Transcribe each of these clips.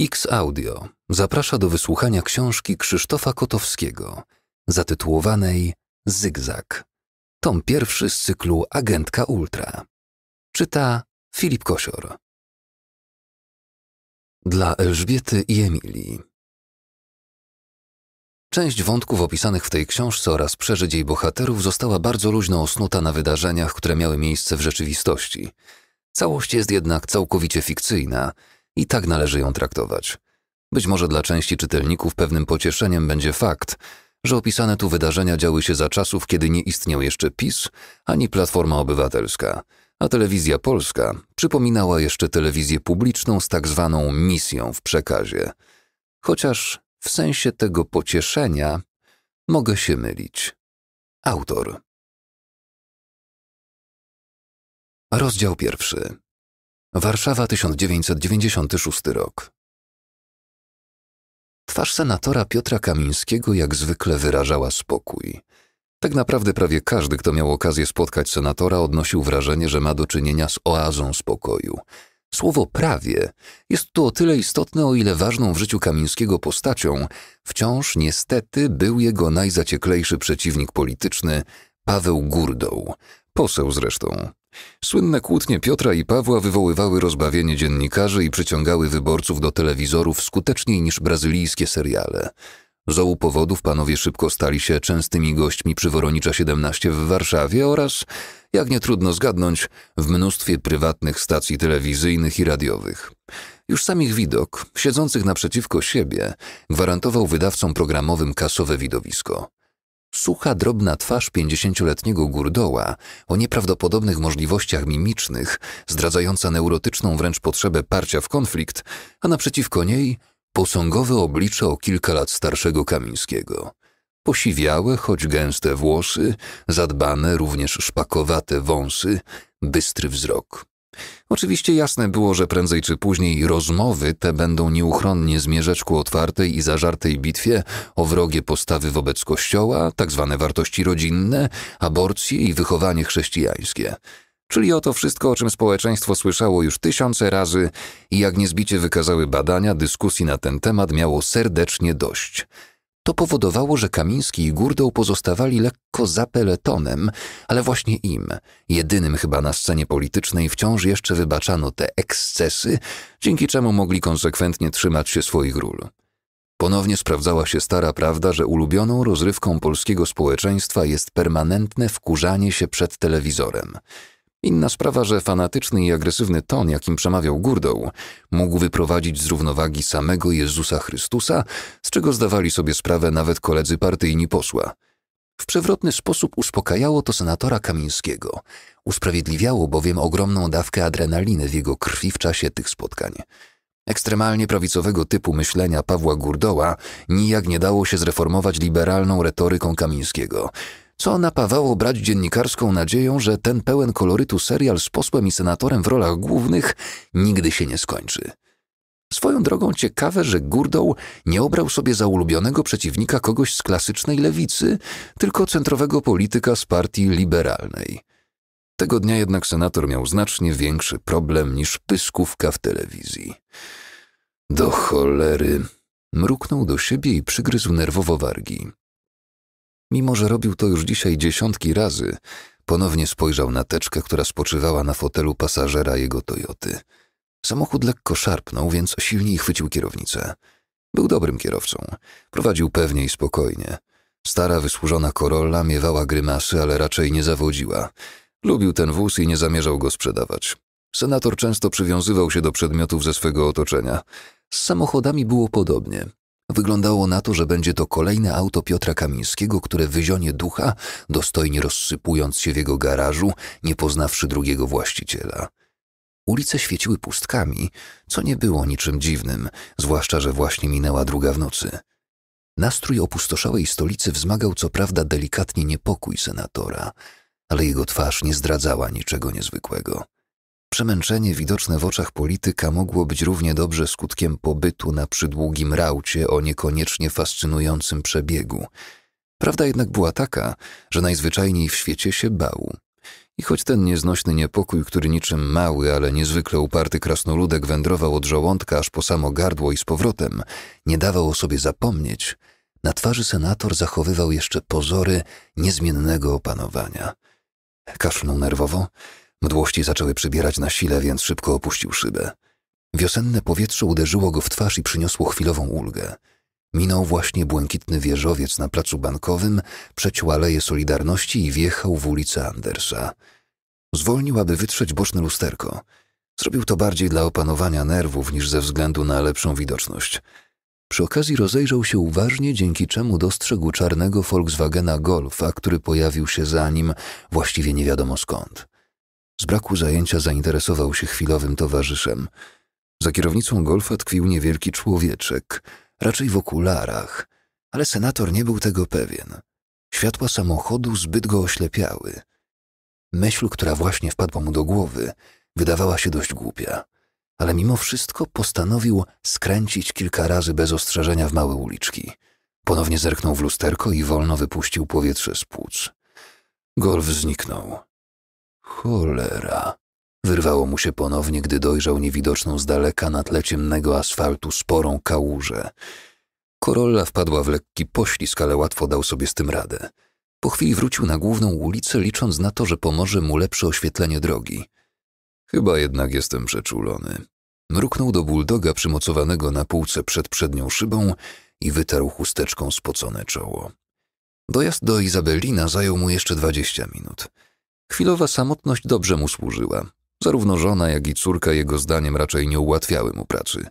X Audio zaprasza do wysłuchania książki Krzysztofa Kotowskiego zatytułowanej Zygzak. Tom pierwszy z cyklu Agentka Ultra. Czyta Filip Kosior. Dla Elżbiety i Emilii. Część wątków opisanych w tej książce oraz przeżyć jej bohaterów została bardzo luźno osnuta na wydarzeniach, które miały miejsce w rzeczywistości. Całość jest jednak całkowicie fikcyjna – i tak należy ją traktować. Być może dla części czytelników pewnym pocieszeniem będzie fakt, że opisane tu wydarzenia działy się za czasów, kiedy nie istniał jeszcze PiS ani Platforma Obywatelska, a telewizja polska przypominała jeszcze telewizję publiczną z tak zwaną misją w przekazie. Chociaż w sensie tego pocieszenia mogę się mylić. Autor. Rozdział pierwszy. Warszawa 1996 rok. Twarz senatora Piotra Kamińskiego jak zwykle wyrażała spokój. Tak naprawdę prawie każdy, kto miał okazję spotkać senatora, odnosił wrażenie, że ma do czynienia z oazą spokoju. Słowo prawie jest tu o tyle istotne, o ile ważną w życiu Kamińskiego postacią wciąż niestety był jego najzacieklejszy przeciwnik polityczny, Paweł Gurdoł, poseł zresztą, Słynne kłótnie Piotra i Pawła wywoływały rozbawienie dziennikarzy i przyciągały wyborców do telewizorów skuteczniej niż brazylijskie seriale. Z ołu powodów panowie szybko stali się częstymi gośćmi przy Woronicza 17 w Warszawie oraz, jak nie trudno zgadnąć, w mnóstwie prywatnych stacji telewizyjnych i radiowych. Już sam ich widok, siedzących naprzeciwko siebie, gwarantował wydawcom programowym kasowe widowisko. Sucha, drobna twarz pięćdziesięcioletniego gurdoła o nieprawdopodobnych możliwościach mimicznych, zdradzająca neurotyczną wręcz potrzebę parcia w konflikt, a naprzeciwko niej posągowe oblicze o kilka lat starszego Kamińskiego. Posiwiałe, choć gęste włosy, zadbane, również szpakowate wąsy, bystry wzrok. Oczywiście jasne było, że prędzej czy później rozmowy te będą nieuchronnie zmierzać ku otwartej i zażartej bitwie o wrogie postawy wobec Kościoła, tzw. Tak wartości rodzinne, aborcje i wychowanie chrześcijańskie czyli o to wszystko, o czym społeczeństwo słyszało już tysiące razy i jak niezbicie wykazały badania, dyskusji na ten temat miało serdecznie dość. To powodowało, że Kamiński i Gurdoł pozostawali lekko za peletonem, ale właśnie im, jedynym chyba na scenie politycznej, wciąż jeszcze wybaczano te ekscesy, dzięki czemu mogli konsekwentnie trzymać się swoich ról. Ponownie sprawdzała się stara prawda, że ulubioną rozrywką polskiego społeczeństwa jest permanentne wkurzanie się przed telewizorem. Inna sprawa, że fanatyczny i agresywny ton, jakim przemawiał Gurdoł, mógł wyprowadzić z równowagi samego Jezusa Chrystusa, z czego zdawali sobie sprawę nawet koledzy partyjni posła. W przewrotny sposób uspokajało to senatora Kamińskiego. Usprawiedliwiało bowiem ogromną dawkę adrenaliny w jego krwi w czasie tych spotkań. Ekstremalnie prawicowego typu myślenia Pawła Gurdoła nijak nie dało się zreformować liberalną retoryką Kamińskiego – co napawało brać dziennikarską nadzieją, że ten pełen kolorytu serial z posłem i senatorem w rolach głównych nigdy się nie skończy. Swoją drogą ciekawe, że Gurdoł nie obrał sobie za ulubionego przeciwnika kogoś z klasycznej lewicy, tylko centrowego polityka z partii liberalnej. Tego dnia jednak senator miał znacznie większy problem niż pyskówka w telewizji. Do cholery! Mruknął do siebie i przygryzł nerwowo wargi. Mimo, że robił to już dzisiaj dziesiątki razy, ponownie spojrzał na teczkę, która spoczywała na fotelu pasażera jego Toyoty. Samochód lekko szarpnął, więc silniej chwycił kierownicę. Był dobrym kierowcą. Prowadził pewnie i spokojnie. Stara, wysłużona Korolla miewała grymasy, ale raczej nie zawodziła. Lubił ten wóz i nie zamierzał go sprzedawać. Senator często przywiązywał się do przedmiotów ze swego otoczenia. Z samochodami było podobnie. Wyglądało na to, że będzie to kolejne auto Piotra Kamińskiego, które wyzionie ducha, dostojnie rozsypując się w jego garażu, nie poznawszy drugiego właściciela. Ulice świeciły pustkami, co nie było niczym dziwnym, zwłaszcza, że właśnie minęła druga w nocy. Nastrój opustoszałej stolicy wzmagał co prawda delikatnie niepokój senatora, ale jego twarz nie zdradzała niczego niezwykłego. Przemęczenie widoczne w oczach polityka mogło być równie dobrze skutkiem pobytu na przydługim raucie o niekoniecznie fascynującym przebiegu. Prawda jednak była taka, że najzwyczajniej w świecie się bał. I choć ten nieznośny niepokój, który niczym mały, ale niezwykle uparty krasnoludek wędrował od żołądka aż po samo gardło i z powrotem, nie dawał o sobie zapomnieć, na twarzy senator zachowywał jeszcze pozory niezmiennego opanowania. Kaszlnął nerwowo Mdłości zaczęły przybierać na sile, więc szybko opuścił szybę. Wiosenne powietrze uderzyło go w twarz i przyniosło chwilową ulgę. Minął właśnie błękitny wieżowiec na placu bankowym, przeciął Aleję Solidarności i wjechał w ulicę Andersa. Zwolnił, aby wytrzeć boczne lusterko. Zrobił to bardziej dla opanowania nerwów niż ze względu na lepszą widoczność. Przy okazji rozejrzał się uważnie, dzięki czemu dostrzegł czarnego Volkswagena Golfa, który pojawił się za nim właściwie nie wiadomo skąd. Z braku zajęcia zainteresował się chwilowym towarzyszem. Za kierownicą golfa tkwił niewielki człowieczek, raczej w okularach, ale senator nie był tego pewien. Światła samochodu zbyt go oślepiały. Myśl, która właśnie wpadła mu do głowy, wydawała się dość głupia, ale mimo wszystko postanowił skręcić kilka razy bez ostrzeżenia w małe uliczki. Ponownie zerknął w lusterko i wolno wypuścił powietrze z płuc. Golf zniknął. Cholera. Wyrwało mu się ponownie, gdy dojrzał niewidoczną z daleka na tle ciemnego asfaltu sporą kałużę. Korolla wpadła w lekki poślizg, ale łatwo dał sobie z tym radę. Po chwili wrócił na główną ulicę, licząc na to, że pomoże mu lepsze oświetlenie drogi. Chyba jednak jestem przeczulony. Mruknął do buldoga przymocowanego na półce przed przednią szybą i wytarł chusteczką spocone czoło. Dojazd do Izabelina zajął mu jeszcze dwadzieścia minut. Chwilowa samotność dobrze mu służyła. Zarówno żona, jak i córka jego zdaniem raczej nie ułatwiały mu pracy.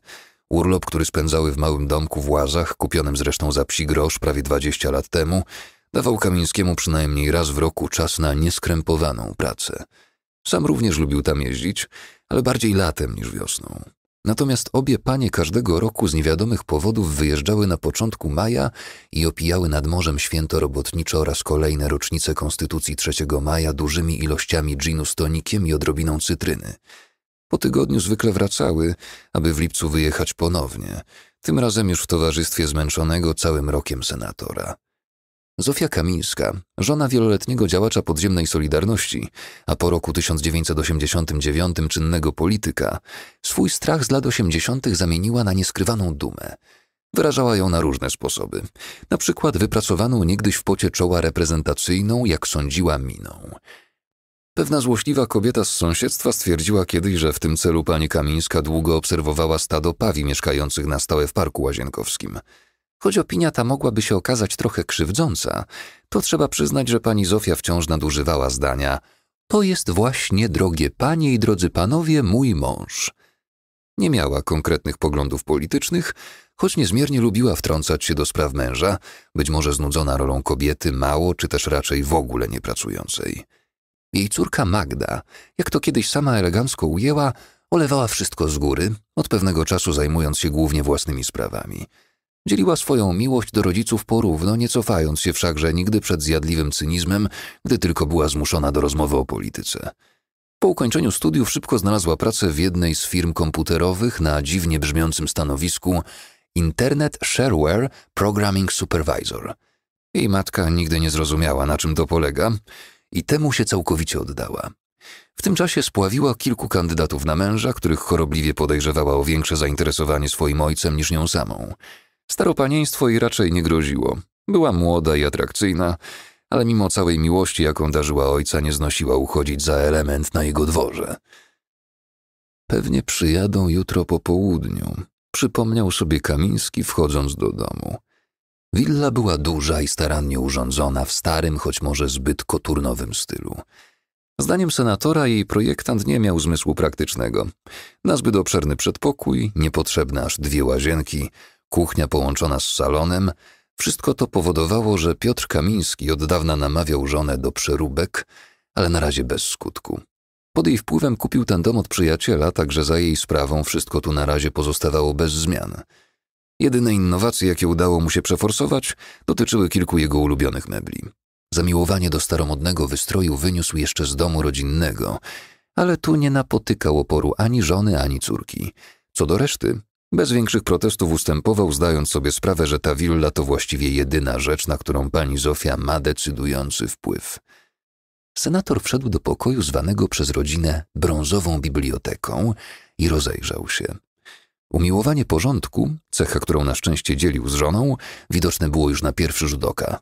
Urlop, który spędzały w małym domku w Łazach, kupionym zresztą za psi grosz prawie 20 lat temu, dawał Kamińskiemu przynajmniej raz w roku czas na nieskrępowaną pracę. Sam również lubił tam jeździć, ale bardziej latem niż wiosną. Natomiast obie panie każdego roku z niewiadomych powodów wyjeżdżały na początku maja i opijały nad morzem święto robotnicze oraz kolejne rocznice Konstytucji 3 maja dużymi ilościami ginu z tonikiem i odrobiną cytryny. Po tygodniu zwykle wracały, aby w lipcu wyjechać ponownie, tym razem już w towarzystwie zmęczonego całym rokiem senatora. Zofia Kamińska, żona wieloletniego działacza podziemnej Solidarności, a po roku 1989 czynnego polityka, swój strach z lat 80. zamieniła na nieskrywaną dumę. Wyrażała ją na różne sposoby, na przykład wypracowaną niegdyś w pocie czoła reprezentacyjną, jak sądziła, miną. Pewna złośliwa kobieta z sąsiedztwa stwierdziła kiedyś, że w tym celu pani Kamińska długo obserwowała stado pawi mieszkających na stałe w Parku Łazienkowskim – Choć opinia ta mogłaby się okazać trochę krzywdząca, to trzeba przyznać, że pani Zofia wciąż nadużywała zdania To jest właśnie, drogie panie i drodzy panowie, mój mąż. Nie miała konkretnych poglądów politycznych, choć niezmiernie lubiła wtrącać się do spraw męża, być może znudzona rolą kobiety mało czy też raczej w ogóle nie pracującej. Jej córka Magda, jak to kiedyś sama elegancko ujęła, olewała wszystko z góry, od pewnego czasu zajmując się głównie własnymi sprawami – Dzieliła swoją miłość do rodziców porówno, nie cofając się wszakże nigdy przed zjadliwym cynizmem, gdy tylko była zmuszona do rozmowy o polityce. Po ukończeniu studiów szybko znalazła pracę w jednej z firm komputerowych na dziwnie brzmiącym stanowisku Internet Shareware Programming Supervisor. Jej matka nigdy nie zrozumiała, na czym to polega, i temu się całkowicie oddała. W tym czasie spławiła kilku kandydatów na męża, których chorobliwie podejrzewała o większe zainteresowanie swoim ojcem niż nią samą. Staropanieństwo jej raczej nie groziło. Była młoda i atrakcyjna, ale mimo całej miłości, jaką darzyła ojca, nie znosiła uchodzić za element na jego dworze. Pewnie przyjadą jutro po południu, przypomniał sobie Kamiński, wchodząc do domu. Willa była duża i starannie urządzona w starym, choć może zbyt koturnowym stylu. Zdaniem senatora jej projektant nie miał zmysłu praktycznego. Nazbyt obszerny przedpokój, niepotrzebne aż dwie łazienki, kuchnia połączona z salonem, wszystko to powodowało, że Piotr Kamiński od dawna namawiał żonę do przeróbek, ale na razie bez skutku. Pod jej wpływem kupił ten dom od przyjaciela, także za jej sprawą wszystko tu na razie pozostawało bez zmian. Jedyne innowacje, jakie udało mu się przeforsować, dotyczyły kilku jego ulubionych mebli. Zamiłowanie do staromodnego wystroju wyniósł jeszcze z domu rodzinnego, ale tu nie napotykał oporu ani żony, ani córki. Co do reszty, bez większych protestów ustępował, zdając sobie sprawę, że ta willa to właściwie jedyna rzecz, na którą pani Zofia ma decydujący wpływ. Senator wszedł do pokoju zwanego przez rodzinę brązową biblioteką i rozejrzał się. Umiłowanie porządku, cecha, którą na szczęście dzielił z żoną, widoczne było już na pierwszy rzut oka.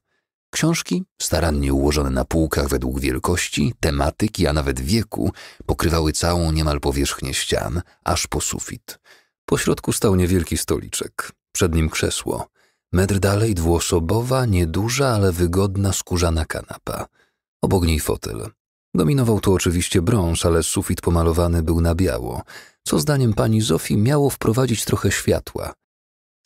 Książki, starannie ułożone na półkach według wielkości, tematyki, a nawet wieku, pokrywały całą niemal powierzchnię ścian, aż po sufit – Pośrodku stał niewielki stoliczek, przed nim krzesło. Metr dalej dwuosobowa, nieduża, ale wygodna skórzana kanapa. Obok niej fotel. Dominował tu oczywiście brąz, ale sufit pomalowany był na biało, co zdaniem pani Zofii miało wprowadzić trochę światła.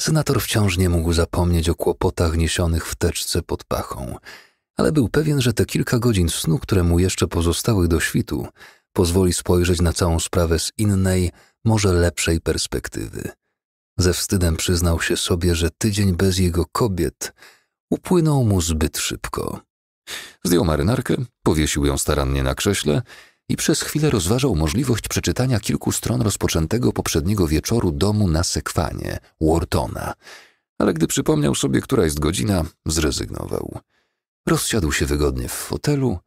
Senator wciąż nie mógł zapomnieć o kłopotach niesionych w teczce pod pachą, ale był pewien, że te kilka godzin snu, które mu jeszcze pozostały do świtu, pozwoli spojrzeć na całą sprawę z innej, może lepszej perspektywy. Ze wstydem przyznał się sobie, że tydzień bez jego kobiet upłynął mu zbyt szybko. Zdjął marynarkę, powiesił ją starannie na krześle i przez chwilę rozważał możliwość przeczytania kilku stron rozpoczętego poprzedniego wieczoru domu na sekwanie, Wortona, ale gdy przypomniał sobie, która jest godzina, zrezygnował. Rozsiadł się wygodnie w fotelu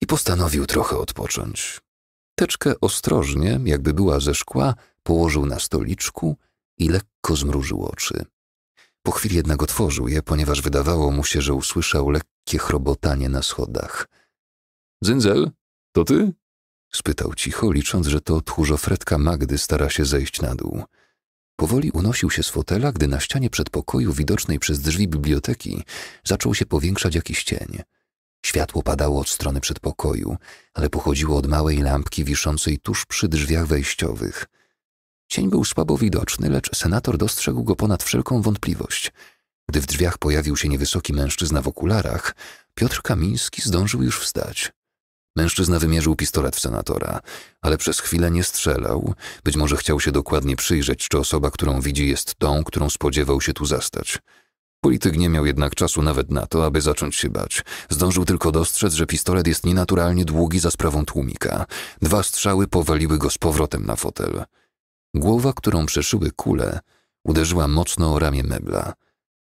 i postanowił trochę odpocząć. Teczkę ostrożnie, jakby była ze szkła, położył na stoliczku i lekko zmrużył oczy. Po chwili jednak otworzył je, ponieważ wydawało mu się, że usłyszał lekkie chrobotanie na schodach. Dzyndzel, to ty? spytał cicho, licząc, że to tchórzofretka Magdy stara się zejść na dół. Powoli unosił się z fotela, gdy na ścianie przedpokoju widocznej przez drzwi biblioteki zaczął się powiększać jakiś cień. Światło padało od strony przedpokoju, ale pochodziło od małej lampki wiszącej tuż przy drzwiach wejściowych. Cień był słabo widoczny, lecz senator dostrzegł go ponad wszelką wątpliwość. Gdy w drzwiach pojawił się niewysoki mężczyzna w okularach, Piotr Kamiński zdążył już wstać. Mężczyzna wymierzył pistolet w senatora, ale przez chwilę nie strzelał. Być może chciał się dokładnie przyjrzeć, czy osoba, którą widzi, jest tą, którą spodziewał się tu zastać. Polityk nie miał jednak czasu nawet na to, aby zacząć się bać. Zdążył tylko dostrzec, że pistolet jest nienaturalnie długi za sprawą tłumika. Dwa strzały powaliły go z powrotem na fotel. Głowa, którą przeszyły kule, uderzyła mocno o ramię mebla,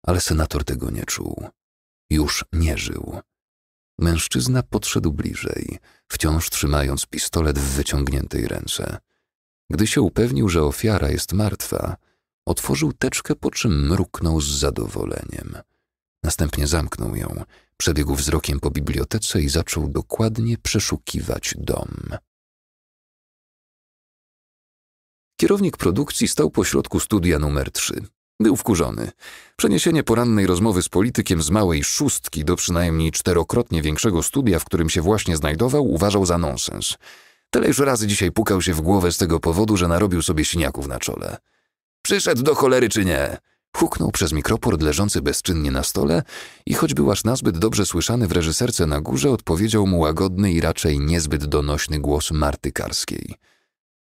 ale senator tego nie czuł. Już nie żył. Mężczyzna podszedł bliżej, wciąż trzymając pistolet w wyciągniętej ręce. Gdy się upewnił, że ofiara jest martwa, Otworzył teczkę, po czym mruknął z zadowoleniem. Następnie zamknął ją, przebiegł wzrokiem po bibliotece i zaczął dokładnie przeszukiwać dom. Kierownik produkcji stał pośrodku studia numer 3. Był wkurzony. Przeniesienie porannej rozmowy z politykiem z małej szóstki do przynajmniej czterokrotnie większego studia, w którym się właśnie znajdował, uważał za nonsens. Tyle już razy dzisiaj pukał się w głowę z tego powodu, że narobił sobie siniaków na czole. Przyszedł do cholery czy nie? Huknął przez mikroport leżący bezczynnie na stole i choć był aż nazbyt dobrze słyszany w reżyserce na górze, odpowiedział mu łagodny i raczej niezbyt donośny głos Marty Karskiej.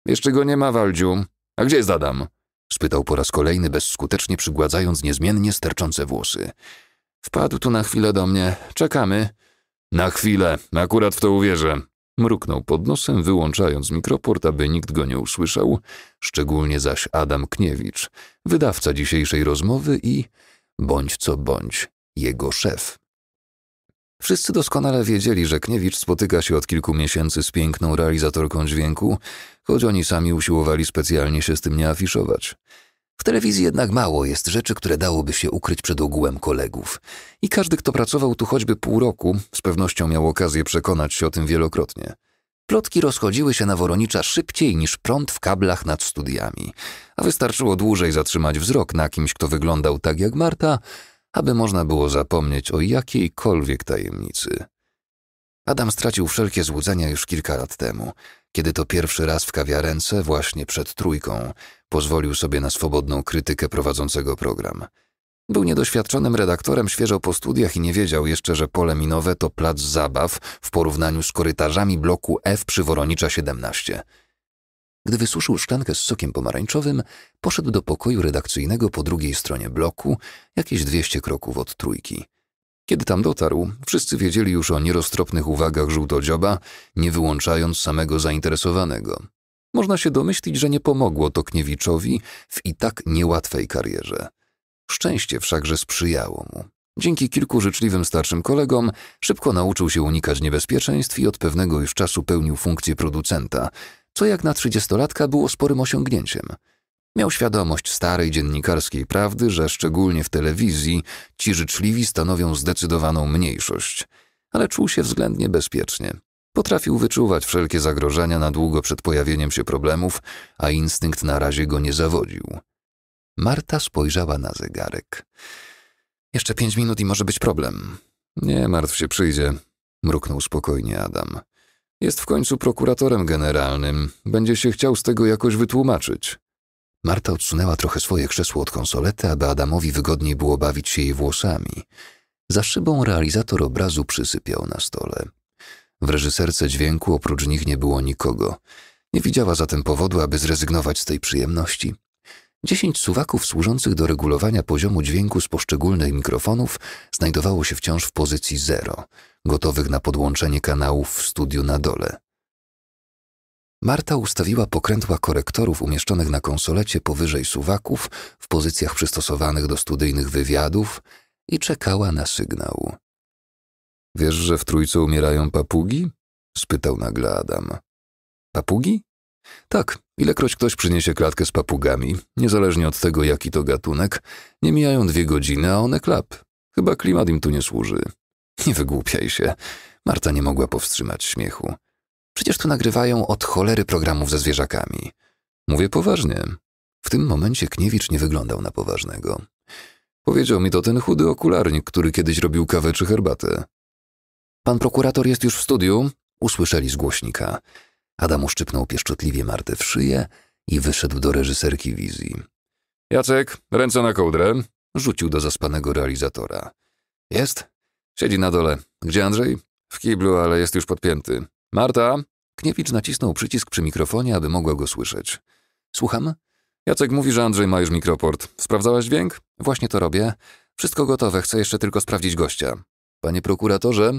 Jeszcze go nie ma, Waldziu. A gdzie jest Adam? spytał po raz kolejny, bezskutecznie przygładzając niezmiennie sterczące włosy. Wpadł tu na chwilę do mnie. Czekamy. Na chwilę, akurat w to uwierzę, Mruknął pod nosem, wyłączając mikroport, aby nikt go nie usłyszał, szczególnie zaś Adam Kniewicz, wydawca dzisiejszej rozmowy i, bądź co bądź, jego szef. Wszyscy doskonale wiedzieli, że Kniewicz spotyka się od kilku miesięcy z piękną realizatorką dźwięku, choć oni sami usiłowali specjalnie się z tym nie afiszować. W telewizji jednak mało jest rzeczy, które dałoby się ukryć przed ogółem kolegów. I każdy, kto pracował tu choćby pół roku, z pewnością miał okazję przekonać się o tym wielokrotnie. Plotki rozchodziły się na Woronicza szybciej niż prąd w kablach nad studiami, a wystarczyło dłużej zatrzymać wzrok na kimś, kto wyglądał tak jak Marta, aby można było zapomnieć o jakiejkolwiek tajemnicy. Adam stracił wszelkie złudzenia już kilka lat temu – kiedy to pierwszy raz w kawiarence, właśnie przed trójką, pozwolił sobie na swobodną krytykę prowadzącego program. Był niedoświadczonym redaktorem świeżo po studiach i nie wiedział jeszcze, że pole minowe to plac zabaw w porównaniu z korytarzami bloku F przy Woronicza 17. Gdy wysuszył szklankę z sokiem pomarańczowym, poszedł do pokoju redakcyjnego po drugiej stronie bloku, jakieś 200 kroków od trójki. Kiedy tam dotarł, wszyscy wiedzieli już o nieroztropnych uwagach żółtodzioba, nie wyłączając samego zainteresowanego. Można się domyślić, że nie pomogło Kniewiczowi w i tak niełatwej karierze. Szczęście wszakże sprzyjało mu. Dzięki kilku życzliwym starszym kolegom szybko nauczył się unikać niebezpieczeństw i od pewnego już czasu pełnił funkcję producenta, co jak na trzydziestolatka było sporym osiągnięciem – Miał świadomość starej dziennikarskiej prawdy, że szczególnie w telewizji ci życzliwi stanowią zdecydowaną mniejszość, ale czuł się względnie bezpiecznie. Potrafił wyczuwać wszelkie zagrożenia na długo przed pojawieniem się problemów, a instynkt na razie go nie zawodził. Marta spojrzała na zegarek. Jeszcze pięć minut i może być problem. Nie martw się, przyjdzie, mruknął spokojnie Adam. Jest w końcu prokuratorem generalnym, będzie się chciał z tego jakoś wytłumaczyć. Marta odsunęła trochę swoje krzesło od konsolety, aby Adamowi wygodniej było bawić się jej włosami. Za szybą realizator obrazu przysypiał na stole. W reżyserce dźwięku oprócz nich nie było nikogo. Nie widziała zatem powodu, aby zrezygnować z tej przyjemności. Dziesięć suwaków służących do regulowania poziomu dźwięku z poszczególnych mikrofonów znajdowało się wciąż w pozycji zero, gotowych na podłączenie kanałów w studiu na dole. Marta ustawiła pokrętła korektorów umieszczonych na konsolecie powyżej suwaków w pozycjach przystosowanych do studyjnych wywiadów i czekała na sygnał. Wiesz, że w trójce umierają papugi? spytał nagle Adam. Papugi? Tak, ilekroć ktoś przyniesie klatkę z papugami, niezależnie od tego jaki to gatunek, nie mijają dwie godziny, a one klap. Chyba klimat im tu nie służy. Nie wygłupiaj się. Marta nie mogła powstrzymać śmiechu. Przecież tu nagrywają od cholery programów ze zwierzakami. Mówię poważnie. W tym momencie Kniewicz nie wyglądał na poważnego. Powiedział mi to ten chudy okularnik, który kiedyś robił kawę czy herbatę. Pan prokurator jest już w studiu, usłyszeli z głośnika. Adam uszczypnął pieszczotliwie Martę w szyję i wyszedł do reżyserki wizji. Jacek, ręce na kołdrę, rzucił do zaspanego realizatora. Jest? Siedzi na dole. Gdzie Andrzej? W kiblu, ale jest już podpięty. Marta, Kniewicz nacisnął przycisk przy mikrofonie, aby mogła go słyszeć. Słucham? Jacek mówi, że Andrzej ma już mikroport. Sprawdzałaś dźwięk? Właśnie to robię. Wszystko gotowe, chcę jeszcze tylko sprawdzić gościa. Panie prokuratorze,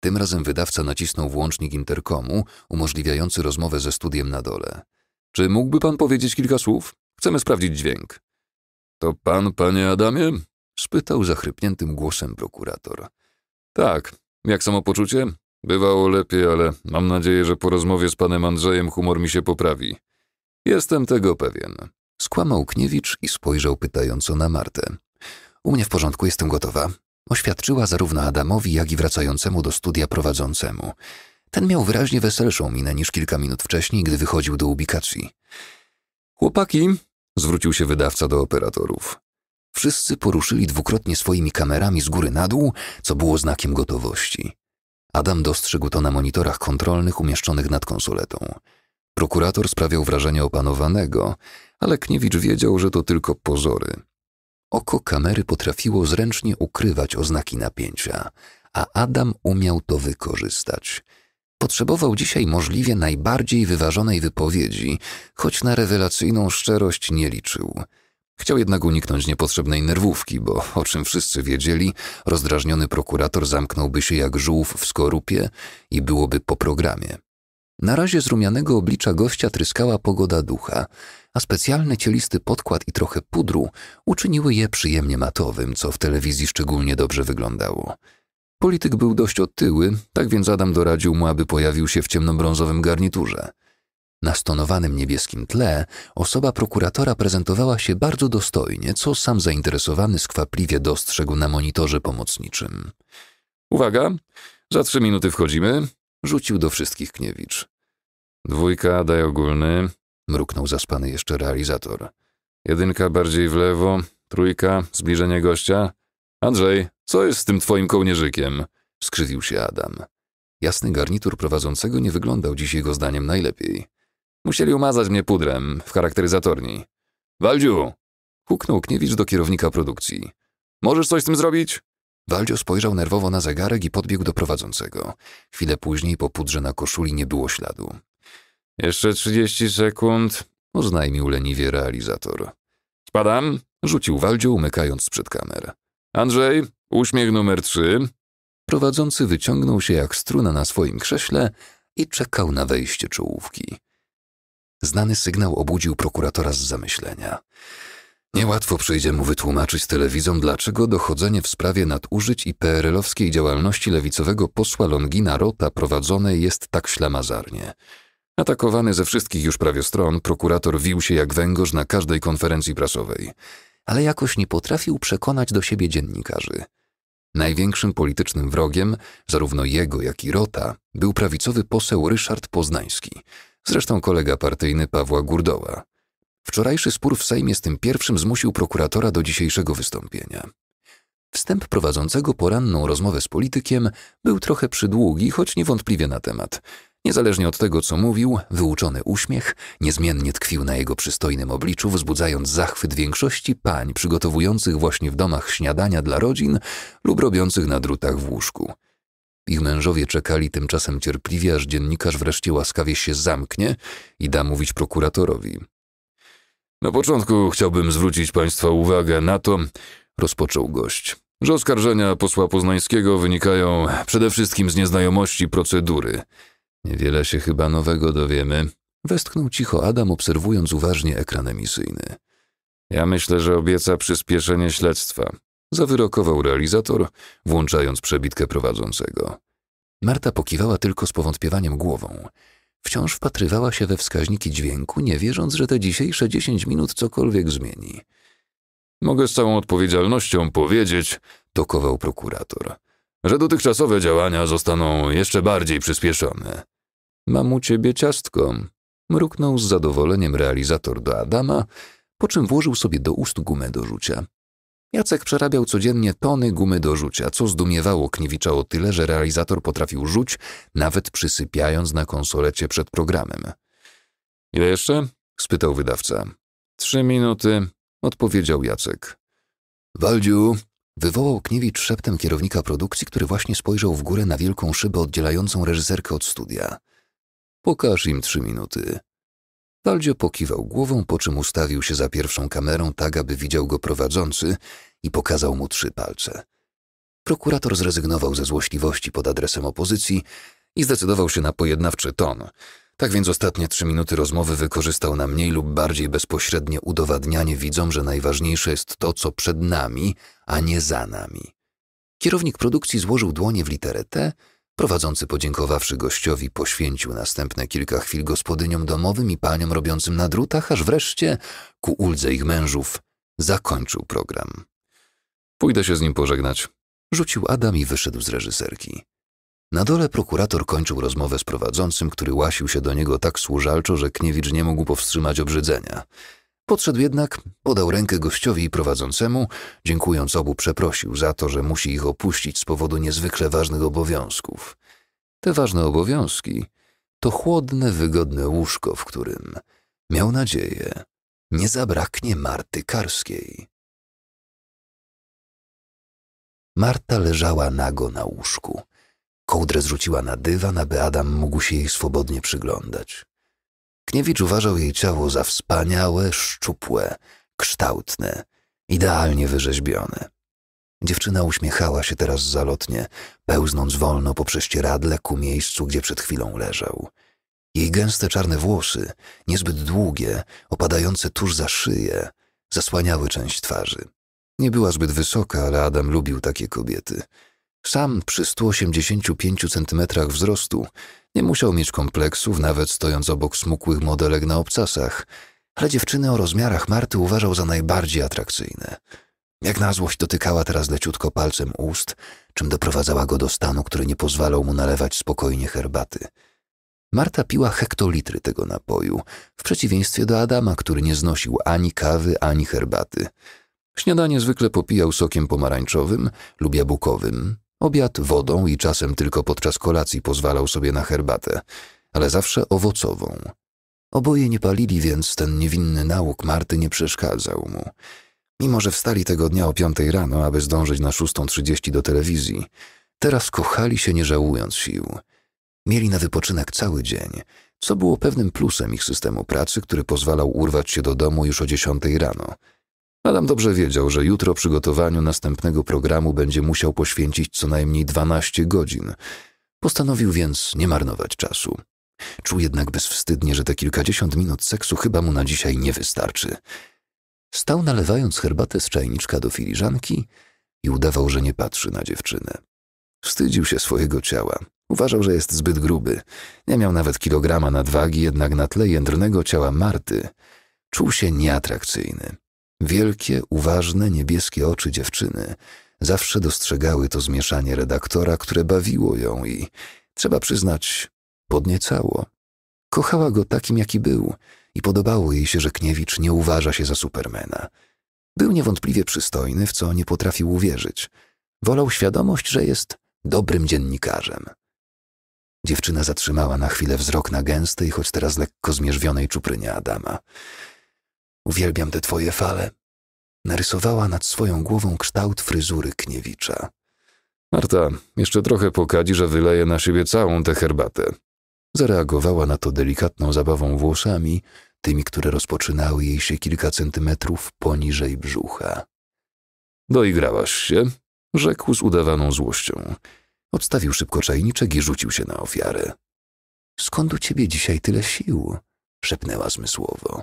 tym razem wydawca nacisnął włącznik interkomu, umożliwiający rozmowę ze studiem na dole. Czy mógłby pan powiedzieć kilka słów? Chcemy sprawdzić dźwięk. To pan, panie Adamie? spytał zachrypniętym głosem prokurator. Tak, jak samopoczucie? Bywało lepiej, ale mam nadzieję, że po rozmowie z panem Andrzejem humor mi się poprawi. Jestem tego pewien. Skłamał Kniewicz i spojrzał pytająco na Martę. U mnie w porządku, jestem gotowa. Oświadczyła zarówno Adamowi, jak i wracającemu do studia prowadzącemu. Ten miał wyraźnie weselszą minę niż kilka minut wcześniej, gdy wychodził do ubikacji. Chłopaki, zwrócił się wydawca do operatorów. Wszyscy poruszyli dwukrotnie swoimi kamerami z góry na dół, co było znakiem gotowości. Adam dostrzegł to na monitorach kontrolnych umieszczonych nad konsuletą. Prokurator sprawiał wrażenie opanowanego, ale Kniewicz wiedział, że to tylko pozory. Oko kamery potrafiło zręcznie ukrywać oznaki napięcia, a Adam umiał to wykorzystać. Potrzebował dzisiaj możliwie najbardziej wyważonej wypowiedzi, choć na rewelacyjną szczerość nie liczył – Chciał jednak uniknąć niepotrzebnej nerwówki, bo o czym wszyscy wiedzieli, rozdrażniony prokurator zamknąłby się jak żółw w skorupie i byłoby po programie. Na razie z rumianego oblicza gościa tryskała pogoda ducha, a specjalny cielisty podkład i trochę pudru uczyniły je przyjemnie matowym, co w telewizji szczególnie dobrze wyglądało. Polityk był dość otyły, tak więc Adam doradził mu, aby pojawił się w ciemnobrązowym garniturze. Na stonowanym niebieskim tle osoba prokuratora prezentowała się bardzo dostojnie, co sam zainteresowany skwapliwie dostrzegł na monitorze pomocniczym. Uwaga, za trzy minuty wchodzimy, rzucił do wszystkich Kniewicz. Dwójka, daj ogólny, mruknął zaspany jeszcze realizator. Jedynka bardziej w lewo, trójka, zbliżenie gościa. Andrzej, co jest z tym twoim kołnierzykiem? skrzywił się Adam. Jasny garnitur prowadzącego nie wyglądał dziś jego zdaniem najlepiej. Musieli umazać mnie pudrem w charakteryzatorni. Waldziu! Huknął Kniewicz do kierownika produkcji. Możesz coś z tym zrobić? Waldzio spojrzał nerwowo na zegarek i podbiegł do prowadzącego. Chwilę później po pudrze na koszuli nie było śladu. Jeszcze 30 sekund, oznajmił leniwie realizator. Spadam, rzucił Waldzio, umykając przed kamer. Andrzej, uśmiech numer trzy. Prowadzący wyciągnął się jak struna na swoim krześle i czekał na wejście czołówki. Znany sygnał obudził prokuratora z zamyślenia. Niełatwo przyjdzie mu wytłumaczyć telewizom, dlaczego dochodzenie w sprawie nadużyć i PRL-owskiej działalności lewicowego posła Longina Rota prowadzone jest tak ślamazarnie. Atakowany ze wszystkich już prawie stron, prokurator wił się jak węgorz na każdej konferencji prasowej, ale jakoś nie potrafił przekonać do siebie dziennikarzy. Największym politycznym wrogiem, zarówno jego, jak i Rota, był prawicowy poseł Ryszard Poznański – zresztą kolega partyjny Pawła Gurdoła. Wczorajszy spór w Sejmie z tym pierwszym zmusił prokuratora do dzisiejszego wystąpienia. Wstęp prowadzącego poranną rozmowę z politykiem był trochę przydługi, choć niewątpliwie na temat. Niezależnie od tego, co mówił, wyuczony uśmiech niezmiennie tkwił na jego przystojnym obliczu, wzbudzając zachwyt większości pań przygotowujących właśnie w domach śniadania dla rodzin lub robiących na drutach w łóżku. Ich mężowie czekali tymczasem cierpliwie, aż dziennikarz wreszcie łaskawie się zamknie i da mówić prokuratorowi. Na początku chciałbym zwrócić Państwa uwagę na to, rozpoczął gość, że oskarżenia posła poznańskiego wynikają przede wszystkim z nieznajomości procedury. Niewiele się chyba nowego dowiemy, westchnął cicho Adam, obserwując uważnie ekran emisyjny. Ja myślę, że obieca przyspieszenie śledztwa, Zawyrokował realizator, włączając przebitkę prowadzącego. Marta pokiwała tylko z powątpiewaniem głową. Wciąż wpatrywała się we wskaźniki dźwięku, nie wierząc, że te dzisiejsze dziesięć minut cokolwiek zmieni. Mogę z całą odpowiedzialnością powiedzieć, tokował prokurator, że dotychczasowe działania zostaną jeszcze bardziej przyspieszone. Mam u ciebie ciastko, mruknął z zadowoleniem realizator do Adama, po czym włożył sobie do ust gumę do rzucia. Jacek przerabiał codziennie tony gumy do rzucia, co zdumiewało Kniewicza o tyle, że realizator potrafił rzuć, nawet przysypiając na konsolecie przed programem. Ile jeszcze? spytał wydawca. Trzy minuty, odpowiedział Jacek. Waldziu, wywołał Kniewicz szeptem kierownika produkcji, który właśnie spojrzał w górę na wielką szybę oddzielającą reżyserkę od studia. Pokaż im trzy minuty. Waldzio pokiwał głową, po czym ustawił się za pierwszą kamerą, tak aby widział go prowadzący i pokazał mu trzy palce. Prokurator zrezygnował ze złośliwości pod adresem opozycji i zdecydował się na pojednawczy ton. Tak więc ostatnie trzy minuty rozmowy wykorzystał na mniej lub bardziej bezpośrednie udowadnianie widzom, że najważniejsze jest to, co przed nami, a nie za nami. Kierownik produkcji złożył dłonie w literę T Prowadzący podziękowawszy gościowi poświęcił następne kilka chwil gospodyniom domowym i paniom robiącym na drutach, aż wreszcie, ku uldze ich mężów, zakończył program. Pójdę się z nim pożegnać. Rzucił Adam i wyszedł z reżyserki. Na dole prokurator kończył rozmowę z prowadzącym, który łasił się do niego tak służalczo, że Kniewicz nie mógł powstrzymać obrzydzenia. Podszedł jednak, podał rękę gościowi i prowadzącemu, dziękując obu przeprosił za to, że musi ich opuścić z powodu niezwykle ważnych obowiązków. Te ważne obowiązki to chłodne, wygodne łóżko, w którym, miał nadzieję, nie zabraknie Marty Karskiej. Marta leżała nago na łóżku. Kołdrę zrzuciła na dywan, aby Adam mógł się jej swobodnie przyglądać. Kniewicz uważał jej ciało za wspaniałe, szczupłe, kształtne, idealnie wyrzeźbione. Dziewczyna uśmiechała się teraz zalotnie, pełznąc wolno po prześcieradle ku miejscu, gdzie przed chwilą leżał. Jej gęste czarne włosy, niezbyt długie, opadające tuż za szyję, zasłaniały część twarzy. Nie była zbyt wysoka, ale Adam lubił takie kobiety – sam przy 185 cm wzrostu nie musiał mieć kompleksów, nawet stojąc obok smukłych modelek na obcasach, ale dziewczyny o rozmiarach Marty uważał za najbardziej atrakcyjne. Jak na złość dotykała teraz leciutko palcem ust, czym doprowadzała go do stanu, który nie pozwalał mu nalewać spokojnie herbaty. Marta piła hektolitry tego napoju, w przeciwieństwie do Adama, który nie znosił ani kawy, ani herbaty. Śniadanie zwykle popijał sokiem pomarańczowym lub jabłkowym, Obiad wodą i czasem tylko podczas kolacji pozwalał sobie na herbatę, ale zawsze owocową. Oboje nie palili, więc ten niewinny nauk Marty nie przeszkadzał mu. Mimo, że wstali tego dnia o piątej rano, aby zdążyć na szóstą trzydzieści do telewizji, teraz kochali się nie żałując sił. Mieli na wypoczynek cały dzień, co było pewnym plusem ich systemu pracy, który pozwalał urwać się do domu już o dziesiątej rano – Adam dobrze wiedział, że jutro przygotowaniu następnego programu będzie musiał poświęcić co najmniej 12 godzin. Postanowił więc nie marnować czasu. Czuł jednak bezwstydnie, że te kilkadziesiąt minut seksu chyba mu na dzisiaj nie wystarczy. Stał nalewając herbatę z czajniczka do filiżanki i udawał, że nie patrzy na dziewczynę. Wstydził się swojego ciała. Uważał, że jest zbyt gruby. Nie miał nawet kilograma nadwagi, jednak na tle jędrnego ciała Marty czuł się nieatrakcyjny. Wielkie, uważne, niebieskie oczy dziewczyny zawsze dostrzegały to zmieszanie redaktora, które bawiło ją i, trzeba przyznać, podniecało. Kochała go takim, jaki był i podobało jej się, że Kniewicz nie uważa się za Supermana. Był niewątpliwie przystojny, w co nie potrafił uwierzyć. Wolał świadomość, że jest dobrym dziennikarzem. Dziewczyna zatrzymała na chwilę wzrok na gęstej, choć teraz lekko zmierzwionej czuprynie Adama. Uwielbiam te twoje fale. Narysowała nad swoją głową kształt fryzury Kniewicza. Marta, jeszcze trochę pokadzi, że wyleje na siebie całą tę herbatę. Zareagowała na to delikatną zabawą włosami, tymi, które rozpoczynały jej się kilka centymetrów poniżej brzucha. Doigrałaś się, rzekł z udawaną złością. Obstawił szybko czajniczek i rzucił się na ofiarę. Skąd u ciebie dzisiaj tyle sił? szepnęła zmysłowo.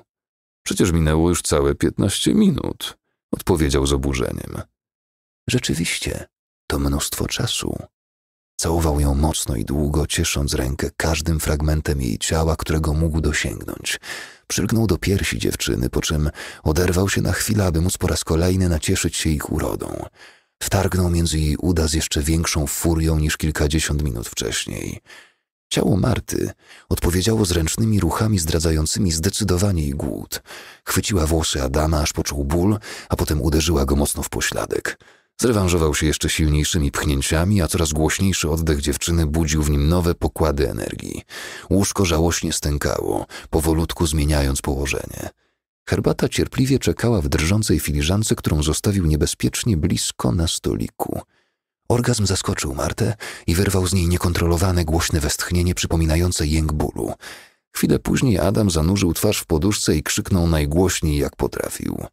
Przecież minęło już całe piętnaście minut, odpowiedział z oburzeniem. Rzeczywiście, to mnóstwo czasu. Całował ją mocno i długo, ciesząc rękę każdym fragmentem jej ciała, którego mógł dosięgnąć. Przylgnął do piersi dziewczyny, po czym oderwał się na chwilę, aby móc po raz kolejny nacieszyć się ich urodą. Wtargnął między jej uda z jeszcze większą furią niż kilkadziesiąt minut wcześniej. Ciało Marty odpowiedziało zręcznymi ruchami zdradzającymi zdecydowanie i głód. Chwyciła włosy Adama, aż poczuł ból, a potem uderzyła go mocno w pośladek. Zrewanżował się jeszcze silniejszymi pchnięciami, a coraz głośniejszy oddech dziewczyny budził w nim nowe pokłady energii. Łóżko żałośnie stękało, powolutku zmieniając położenie. Herbata cierpliwie czekała w drżącej filiżance, którą zostawił niebezpiecznie blisko na stoliku – Orgazm zaskoczył Martę i wyrwał z niej niekontrolowane, głośne westchnienie przypominające jęk bólu. Chwilę później Adam zanurzył twarz w poduszce i krzyknął najgłośniej, jak potrafił.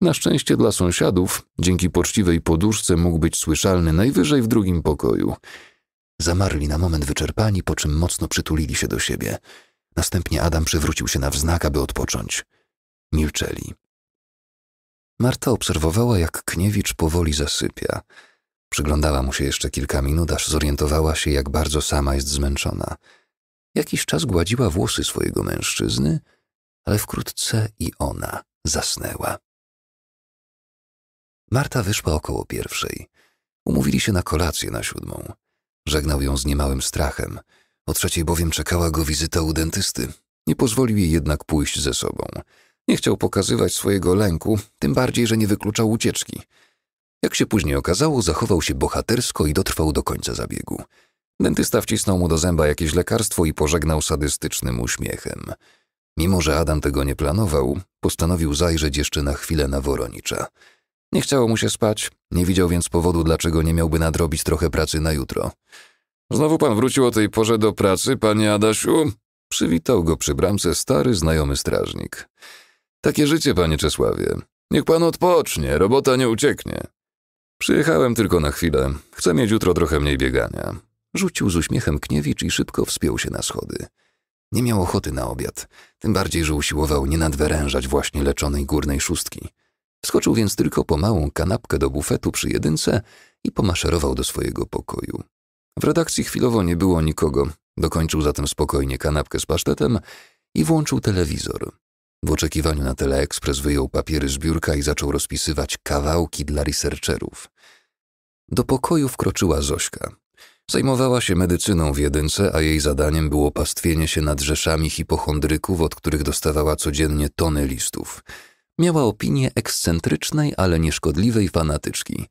Na szczęście dla sąsiadów, dzięki poczciwej poduszce mógł być słyszalny najwyżej w drugim pokoju. Zamarli na moment wyczerpani, po czym mocno przytulili się do siebie. Następnie Adam przywrócił się na wznak, aby odpocząć. Milczeli. Marta obserwowała, jak Kniewicz powoli zasypia – Przyglądała mu się jeszcze kilka minut, aż zorientowała się, jak bardzo sama jest zmęczona. Jakiś czas gładziła włosy swojego mężczyzny, ale wkrótce i ona zasnęła. Marta wyszła około pierwszej. Umówili się na kolację na siódmą. Żegnał ją z niemałym strachem. O trzeciej bowiem czekała go wizyta u dentysty. Nie pozwolił jej jednak pójść ze sobą. Nie chciał pokazywać swojego lęku, tym bardziej, że nie wykluczał ucieczki – jak się później okazało, zachował się bohatersko i dotrwał do końca zabiegu. Dentysta wcisnął mu do zęba jakieś lekarstwo i pożegnał sadystycznym uśmiechem. Mimo, że Adam tego nie planował, postanowił zajrzeć jeszcze na chwilę na Woronicza. Nie chciało mu się spać, nie widział więc powodu, dlaczego nie miałby nadrobić trochę pracy na jutro. Znowu pan wrócił o tej porze do pracy, panie Adasiu? Przywitał go przy bramce stary, znajomy strażnik. Takie życie, panie Czesławie. Niech pan odpocznie, robota nie ucieknie. Przyjechałem tylko na chwilę. Chcę mieć jutro trochę mniej biegania. Rzucił z uśmiechem Kniewicz i szybko wspiął się na schody. Nie miał ochoty na obiad, tym bardziej, że usiłował nie nadwerężać właśnie leczonej górnej szóstki. Wskoczył więc tylko po małą kanapkę do bufetu przy jedynce i pomaszerował do swojego pokoju. W redakcji chwilowo nie było nikogo, dokończył zatem spokojnie kanapkę z pasztetem i włączył telewizor. W oczekiwaniu na teleekspres wyjął papiery z biurka i zaczął rozpisywać kawałki dla researcherów. Do pokoju wkroczyła Zośka. Zajmowała się medycyną w jedynce, a jej zadaniem było pastwienie się nad rzeszami hipochondryków, od których dostawała codziennie tony listów. Miała opinię ekscentrycznej, ale nieszkodliwej fanatyczki.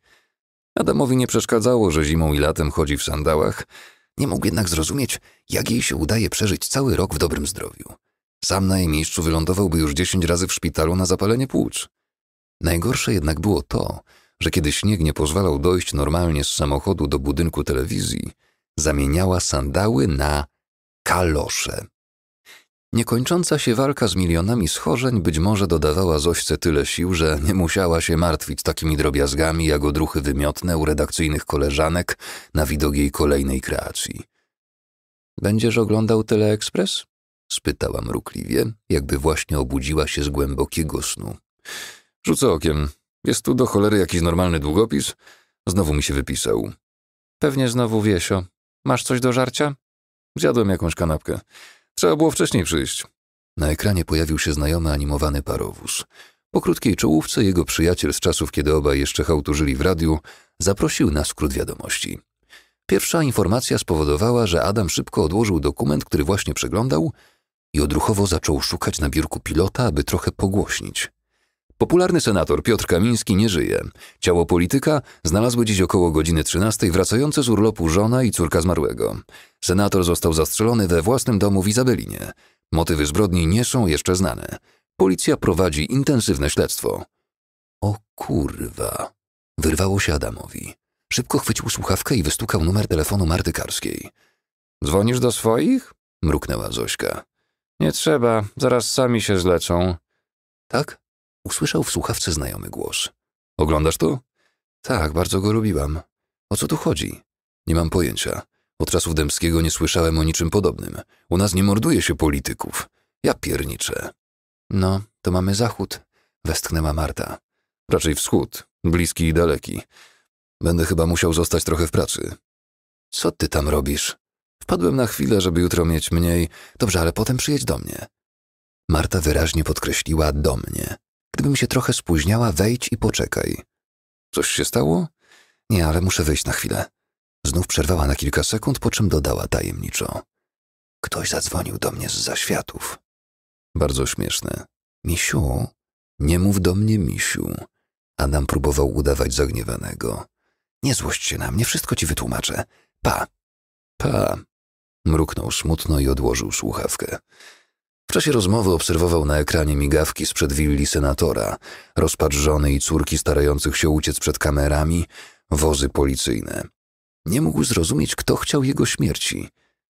Adamowi nie przeszkadzało, że zimą i latem chodzi w sandałach. Nie mógł jednak zrozumieć, jak jej się udaje przeżyć cały rok w dobrym zdrowiu. Sam na jej miejscu wylądowałby już dziesięć razy w szpitalu na zapalenie płuc. Najgorsze jednak było to, że kiedy śnieg nie pozwalał dojść normalnie z samochodu do budynku telewizji, zamieniała sandały na kalosze. Niekończąca się walka z milionami schorzeń być może dodawała Zośce tyle sił, że nie musiała się martwić takimi drobiazgami jak odruchy wymiotne u redakcyjnych koleżanek na widok jej kolejnej kreacji. Będziesz oglądał Teleekspres? spytała mrukliwie, jakby właśnie obudziła się z głębokiego snu. Rzucę okiem. Jest tu do cholery jakiś normalny długopis? Znowu mi się wypisał. Pewnie znowu Wiesio. Masz coś do żarcia? Zjadłem jakąś kanapkę. Trzeba było wcześniej przyjść. Na ekranie pojawił się znajomy animowany parowóz. Po krótkiej czołówce jego przyjaciel z czasów, kiedy obaj jeszcze hałtużyli w radiu, zaprosił na skrót wiadomości. Pierwsza informacja spowodowała, że Adam szybko odłożył dokument, który właśnie przeglądał i odruchowo zaczął szukać na biurku pilota, aby trochę pogłośnić. Popularny senator Piotr Kamiński nie żyje. Ciało polityka znalazły dziś około godziny 13 wracające z urlopu żona i córka zmarłego. Senator został zastrzelony we własnym domu w Izabelinie. Motywy zbrodni nie są jeszcze znane. Policja prowadzi intensywne śledztwo. O kurwa. Wyrwało się Adamowi. Szybko chwycił słuchawkę i wystukał numer telefonu Marty Karskiej. Dzwonisz do swoich? mruknęła Zośka. Nie trzeba, zaraz sami się zleczą. Tak? Usłyszał w słuchawce znajomy głos. Oglądasz to? Tak, bardzo go lubiłam. O co tu chodzi? Nie mam pojęcia. Od czasów Dębskiego nie słyszałem o niczym podobnym. U nas nie morduje się polityków. Ja pierniczę. No, to mamy zachód, westchnęła Marta. Raczej wschód, bliski i daleki. Będę chyba musiał zostać trochę w pracy. Co ty tam robisz? Wpadłem na chwilę, żeby jutro mieć mniej. Dobrze, ale potem przyjedź do mnie. Marta wyraźnie podkreśliła do mnie. Gdybym się trochę spóźniała, wejdź i poczekaj. Coś się stało? Nie, ale muszę wyjść na chwilę. Znów przerwała na kilka sekund, po czym dodała tajemniczo. Ktoś zadzwonił do mnie z zaświatów. Bardzo śmieszne. Misiu, nie mów do mnie, misiu. Adam próbował udawać zagniewanego. Nie złość się na mnie, wszystko ci wytłumaczę. Pa. Pa. Mruknął smutno i odłożył słuchawkę. W czasie rozmowy obserwował na ekranie migawki sprzed willi senatora, rozpacz żony i córki starających się uciec przed kamerami, wozy policyjne. Nie mógł zrozumieć, kto chciał jego śmierci.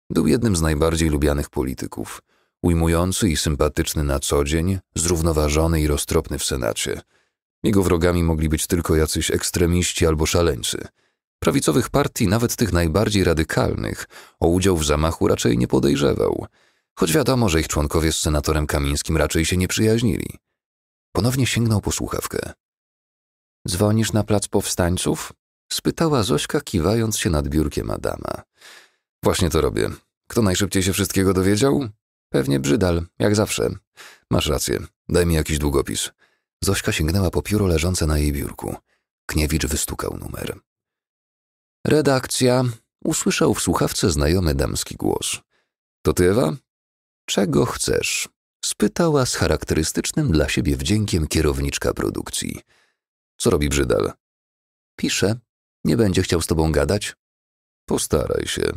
Był jednym z najbardziej lubianych polityków. Ujmujący i sympatyczny na co dzień, zrównoważony i roztropny w Senacie. Jego wrogami mogli być tylko jacyś ekstremiści albo szaleńcy – Prawicowych partii, nawet tych najbardziej radykalnych, o udział w zamachu raczej nie podejrzewał, choć wiadomo, że ich członkowie z senatorem Kamińskim raczej się nie przyjaźnili. Ponownie sięgnął po słuchawkę. Dzwonisz na plac powstańców? spytała Zośka, kiwając się nad biurkiem Adama. Właśnie to robię. Kto najszybciej się wszystkiego dowiedział? Pewnie Brzydal, jak zawsze. Masz rację, daj mi jakiś długopis. Zośka sięgnęła po pióro leżące na jej biurku. Kniewicz wystukał numer. Redakcja usłyszał w słuchawce znajomy damski głos. To ty, Ewa? Czego chcesz? spytała z charakterystycznym dla siebie wdziękiem kierowniczka produkcji. Co robi Brzydal? Pisze. Nie będzie chciał z tobą gadać? Postaraj się.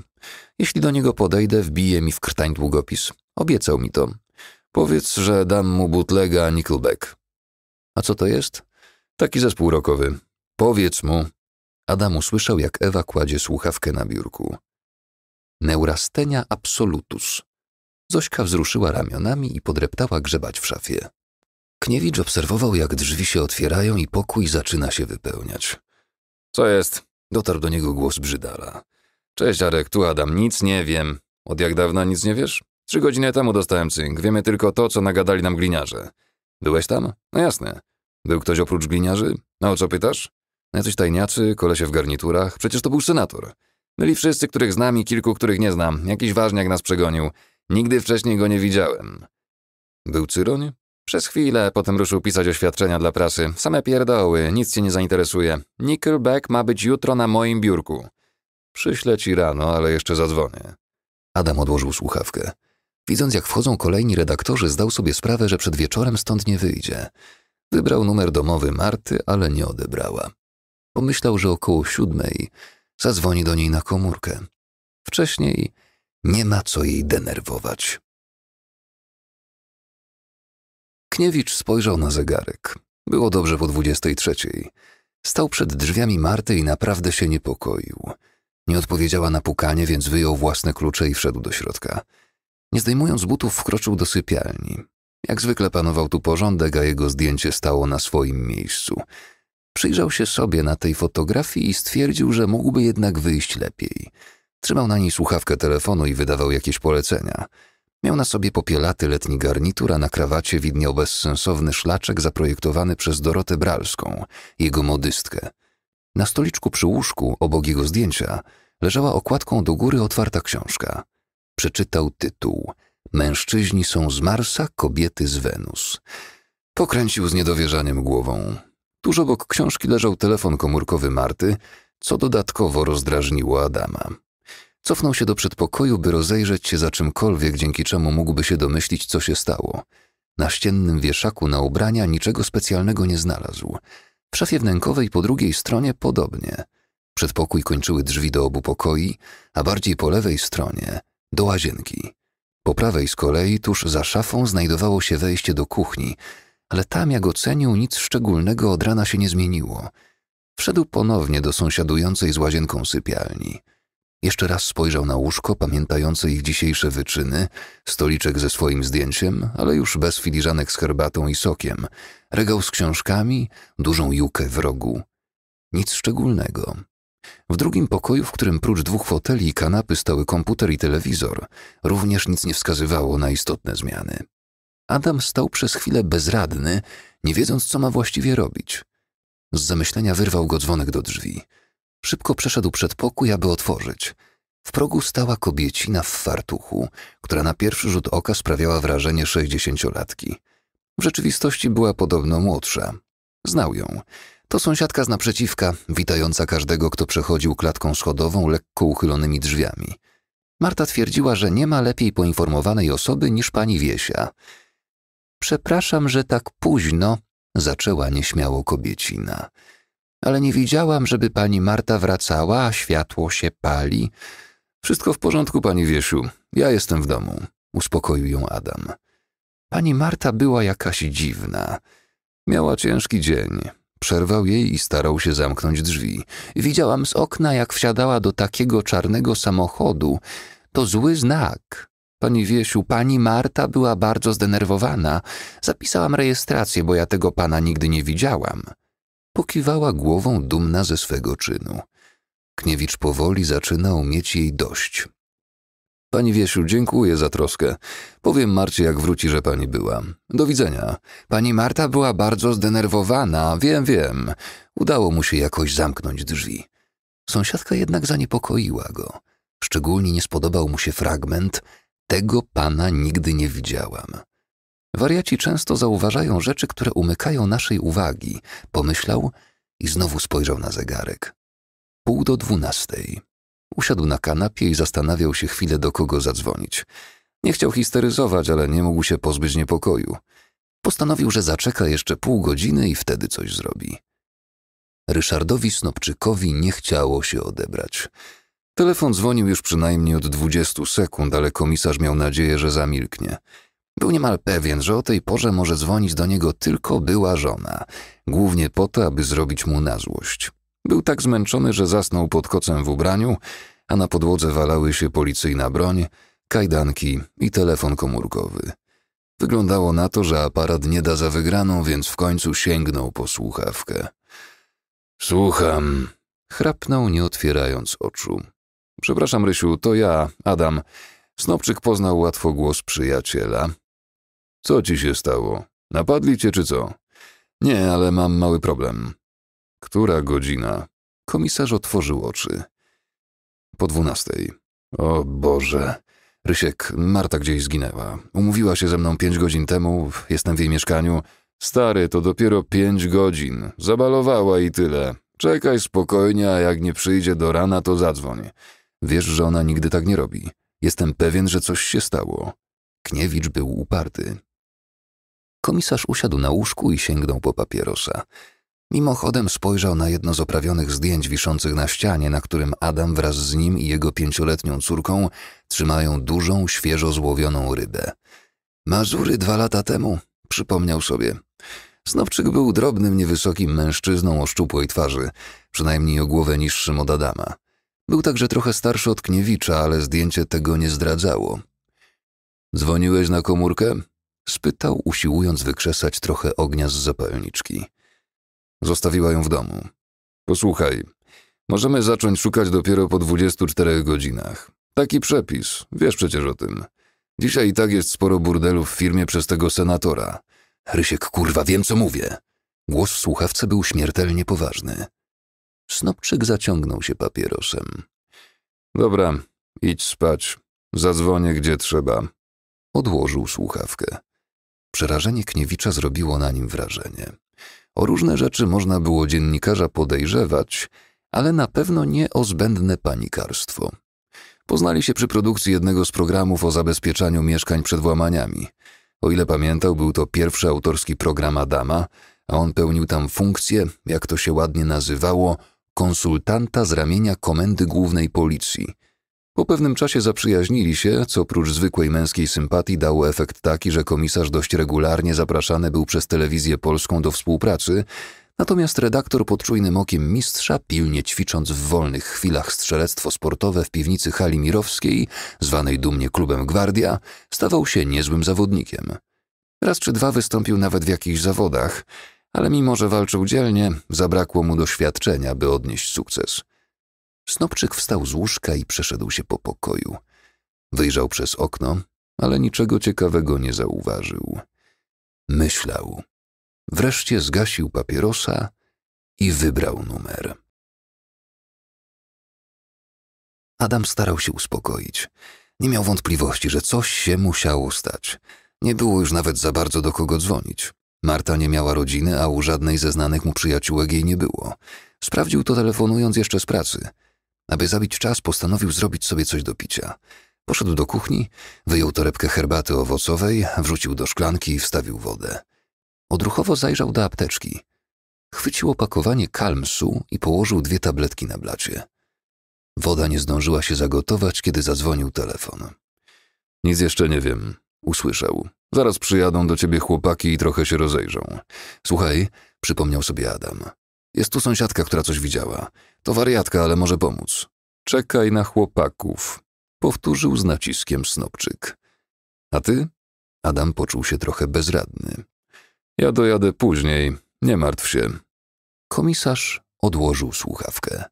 Jeśli do niego podejdę, wbije mi w krtań długopis. Obiecał mi to. Powiedz, że dam mu bootlega Nickelback. A co to jest? Taki zespół rockowy. Powiedz mu, Adam usłyszał, jak Ewa kładzie słuchawkę na biurku. Neurastenia absolutus. Zośka wzruszyła ramionami i podreptała grzebać w szafie. Kniewicz obserwował, jak drzwi się otwierają i pokój zaczyna się wypełniać. Co jest? Dotarł do niego głos Brzydala. Cześć Arek, tu Adam, nic nie wiem. Od jak dawna nic nie wiesz? Trzy godziny temu dostałem cynk, wiemy tylko to, co nagadali nam gliniarze. Byłeś tam? No jasne. Był ktoś oprócz gliniarzy? No o co pytasz? Jacyś tajniaczy, kolesie w garniturach, przecież to był senator. Byli wszyscy, których znam i kilku, których nie znam. Jakiś ważniak nas przegonił. Nigdy wcześniej go nie widziałem. Był Cyroń? Przez chwilę, potem ruszył pisać oświadczenia dla prasy. Same pierdoły, nic cię nie zainteresuje. Nickelback ma być jutro na moim biurku. Przyślę ci rano, ale jeszcze zadzwonię. Adam odłożył słuchawkę. Widząc, jak wchodzą kolejni redaktorzy, zdał sobie sprawę, że przed wieczorem stąd nie wyjdzie. Wybrał numer domowy Marty, ale nie odebrała. Pomyślał, że około siódmej zadzwoni do niej na komórkę. Wcześniej nie ma co jej denerwować. Kniewicz spojrzał na zegarek. Było dobrze po dwudziestej trzeciej. Stał przed drzwiami Marty i naprawdę się niepokoił. Nie odpowiedziała na pukanie, więc wyjął własne klucze i wszedł do środka. Nie zdejmując butów, wkroczył do sypialni. Jak zwykle panował tu porządek, a jego zdjęcie stało na swoim miejscu. Przyjrzał się sobie na tej fotografii i stwierdził, że mógłby jednak wyjść lepiej. Trzymał na niej słuchawkę telefonu i wydawał jakieś polecenia. Miał na sobie popielaty letni garnitur, a na krawacie widniał bezsensowny szlaczek zaprojektowany przez Dorotę Bralską, jego modystkę. Na stoliczku przy łóżku, obok jego zdjęcia, leżała okładką do góry otwarta książka. Przeczytał tytuł Mężczyźni są z Marsa, kobiety z Wenus. Pokręcił z niedowierzaniem głową. Tuż obok książki leżał telefon komórkowy Marty, co dodatkowo rozdrażniło Adama. Cofnął się do przedpokoju, by rozejrzeć się za czymkolwiek, dzięki czemu mógłby się domyślić, co się stało. Na ściennym wieszaku na ubrania niczego specjalnego nie znalazł. W szafie wnękowej po drugiej stronie podobnie. Przedpokój kończyły drzwi do obu pokoi, a bardziej po lewej stronie do łazienki. Po prawej z kolei, tuż za szafą, znajdowało się wejście do kuchni, ale tam, jak ocenił, nic szczególnego od rana się nie zmieniło. Wszedł ponownie do sąsiadującej z łazienką sypialni. Jeszcze raz spojrzał na łóżko, pamiętające ich dzisiejsze wyczyny, stoliczek ze swoim zdjęciem, ale już bez filiżanek z herbatą i sokiem, regał z książkami, dużą jukę w rogu. Nic szczególnego. W drugim pokoju, w którym prócz dwóch foteli i kanapy stały komputer i telewizor, również nic nie wskazywało na istotne zmiany. Adam stał przez chwilę bezradny, nie wiedząc, co ma właściwie robić. Z zamyślenia wyrwał go dzwonek do drzwi. Szybko przeszedł przed pokój, aby otworzyć. W progu stała kobiecina w fartuchu, która na pierwszy rzut oka sprawiała wrażenie sześćdziesięciolatki. W rzeczywistości była podobno młodsza. Znał ją. To sąsiadka z naprzeciwka, witająca każdego, kto przechodził klatką schodową lekko uchylonymi drzwiami. Marta twierdziła, że nie ma lepiej poinformowanej osoby niż pani Wiesia – Przepraszam, że tak późno, zaczęła nieśmiało kobiecina. Ale nie widziałam, żeby pani Marta wracała, a światło się pali. Wszystko w porządku, pani Wiesiu. Ja jestem w domu, uspokoił ją Adam. Pani Marta była jakaś dziwna. Miała ciężki dzień. Przerwał jej i starał się zamknąć drzwi. Widziałam z okna, jak wsiadała do takiego czarnego samochodu. To zły znak. Pani Wiesiu, pani Marta była bardzo zdenerwowana. Zapisałam rejestrację, bo ja tego pana nigdy nie widziałam. Pokiwała głową dumna ze swego czynu. Kniewicz powoli zaczynał mieć jej dość. Pani Wiesiu, dziękuję za troskę. Powiem Marcie, jak wróci, że pani była. Do widzenia. Pani Marta była bardzo zdenerwowana, wiem, wiem. Udało mu się jakoś zamknąć drzwi. Sąsiadka jednak zaniepokoiła go. Szczególnie nie spodobał mu się fragment tego pana nigdy nie widziałam. Wariaci często zauważają rzeczy, które umykają naszej uwagi, pomyślał i znowu spojrzał na zegarek. Pół do dwunastej. Usiadł na kanapie i zastanawiał się chwilę, do kogo zadzwonić. Nie chciał histeryzować, ale nie mógł się pozbyć niepokoju. Postanowił, że zaczeka jeszcze pół godziny i wtedy coś zrobi. Ryszardowi Snopczykowi nie chciało się odebrać. Telefon dzwonił już przynajmniej od 20 sekund, ale komisarz miał nadzieję, że zamilknie. Był niemal pewien, że o tej porze może dzwonić do niego tylko była żona, głównie po to, aby zrobić mu na złość. Był tak zmęczony, że zasnął pod kocem w ubraniu, a na podłodze walały się policyjna broń, kajdanki i telefon komórkowy. Wyglądało na to, że aparat nie da za wygraną, więc w końcu sięgnął po słuchawkę. Słucham, chrapnął nie otwierając oczu. Przepraszam, Rysiu, to ja, Adam. Snopczyk poznał łatwo głos przyjaciela. Co ci się stało? Napadli cię czy co? Nie, ale mam mały problem. Która godzina? Komisarz otworzył oczy. Po dwunastej. O Boże. Rysiek, Marta gdzieś zginęła. Umówiła się ze mną pięć godzin temu, jestem w jej mieszkaniu. Stary, to dopiero pięć godzin. Zabalowała i tyle. Czekaj spokojnie, a jak nie przyjdzie do rana, to zadzwoń. Wiesz, że ona nigdy tak nie robi. Jestem pewien, że coś się stało. Kniewicz był uparty. Komisarz usiadł na łóżku i sięgnął po papierosa. Mimochodem spojrzał na jedno z oprawionych zdjęć wiszących na ścianie, na którym Adam wraz z nim i jego pięcioletnią córką trzymają dużą, świeżo złowioną rybę. Mazury dwa lata temu, przypomniał sobie. Snowczyk był drobnym, niewysokim mężczyzną o szczupłej twarzy, przynajmniej o głowę niższym od Adama. Był także trochę starszy od Kniewicza, ale zdjęcie tego nie zdradzało. Dzwoniłeś na komórkę? spytał, usiłując wykrzesać trochę ognia z zapalniczki. Zostawiła ją w domu. Posłuchaj, możemy zacząć szukać dopiero po 24 godzinach. Taki przepis, wiesz przecież o tym. Dzisiaj i tak jest sporo burdelu w firmie przez tego senatora. Rysiek, kurwa, wiem co mówię. Głos w słuchawce był śmiertelnie poważny. Snopczyk zaciągnął się papierosem. Dobra, idź spać. Zadzwonię gdzie trzeba. Odłożył słuchawkę. Przerażenie Kniewicza zrobiło na nim wrażenie. O różne rzeczy można było dziennikarza podejrzewać, ale na pewno nie o zbędne panikarstwo. Poznali się przy produkcji jednego z programów o zabezpieczaniu mieszkań przed włamaniami. O ile pamiętał, był to pierwszy autorski program Adama, a on pełnił tam funkcję, jak to się ładnie nazywało – konsultanta z ramienia Komendy Głównej Policji. Po pewnym czasie zaprzyjaźnili się, co oprócz zwykłej męskiej sympatii dało efekt taki, że komisarz dość regularnie zapraszany był przez telewizję polską do współpracy, natomiast redaktor pod czujnym okiem mistrza, pilnie ćwicząc w wolnych chwilach strzelectwo sportowe w piwnicy hali mirowskiej, zwanej dumnie klubem Gwardia, stawał się niezłym zawodnikiem. Raz czy dwa wystąpił nawet w jakichś zawodach – ale mimo że walczył dzielnie, zabrakło mu doświadczenia, by odnieść sukces. Snopczyk wstał z łóżka i przeszedł się po pokoju. Wyjrzał przez okno, ale niczego ciekawego nie zauważył. Myślał. Wreszcie zgasił papierosa i wybrał numer. Adam starał się uspokoić. Nie miał wątpliwości, że coś się musiało stać. Nie było już nawet za bardzo do kogo dzwonić. Marta nie miała rodziny, a u żadnej ze znanych mu przyjaciółek jej nie było. Sprawdził to telefonując jeszcze z pracy. Aby zabić czas, postanowił zrobić sobie coś do picia. Poszedł do kuchni, wyjął torebkę herbaty owocowej, wrzucił do szklanki i wstawił wodę. Odruchowo zajrzał do apteczki. Chwycił opakowanie kalmsu i położył dwie tabletki na blacie. Woda nie zdążyła się zagotować, kiedy zadzwonił telefon. Nic jeszcze nie wiem, Usłyszał. Zaraz przyjadą do ciebie chłopaki i trochę się rozejrzą. Słuchaj, przypomniał sobie Adam. Jest tu sąsiadka, która coś widziała. To wariatka, ale może pomóc. Czekaj na chłopaków, powtórzył z naciskiem Snopczyk. A ty? Adam poczuł się trochę bezradny. Ja dojadę później, nie martw się. Komisarz odłożył słuchawkę.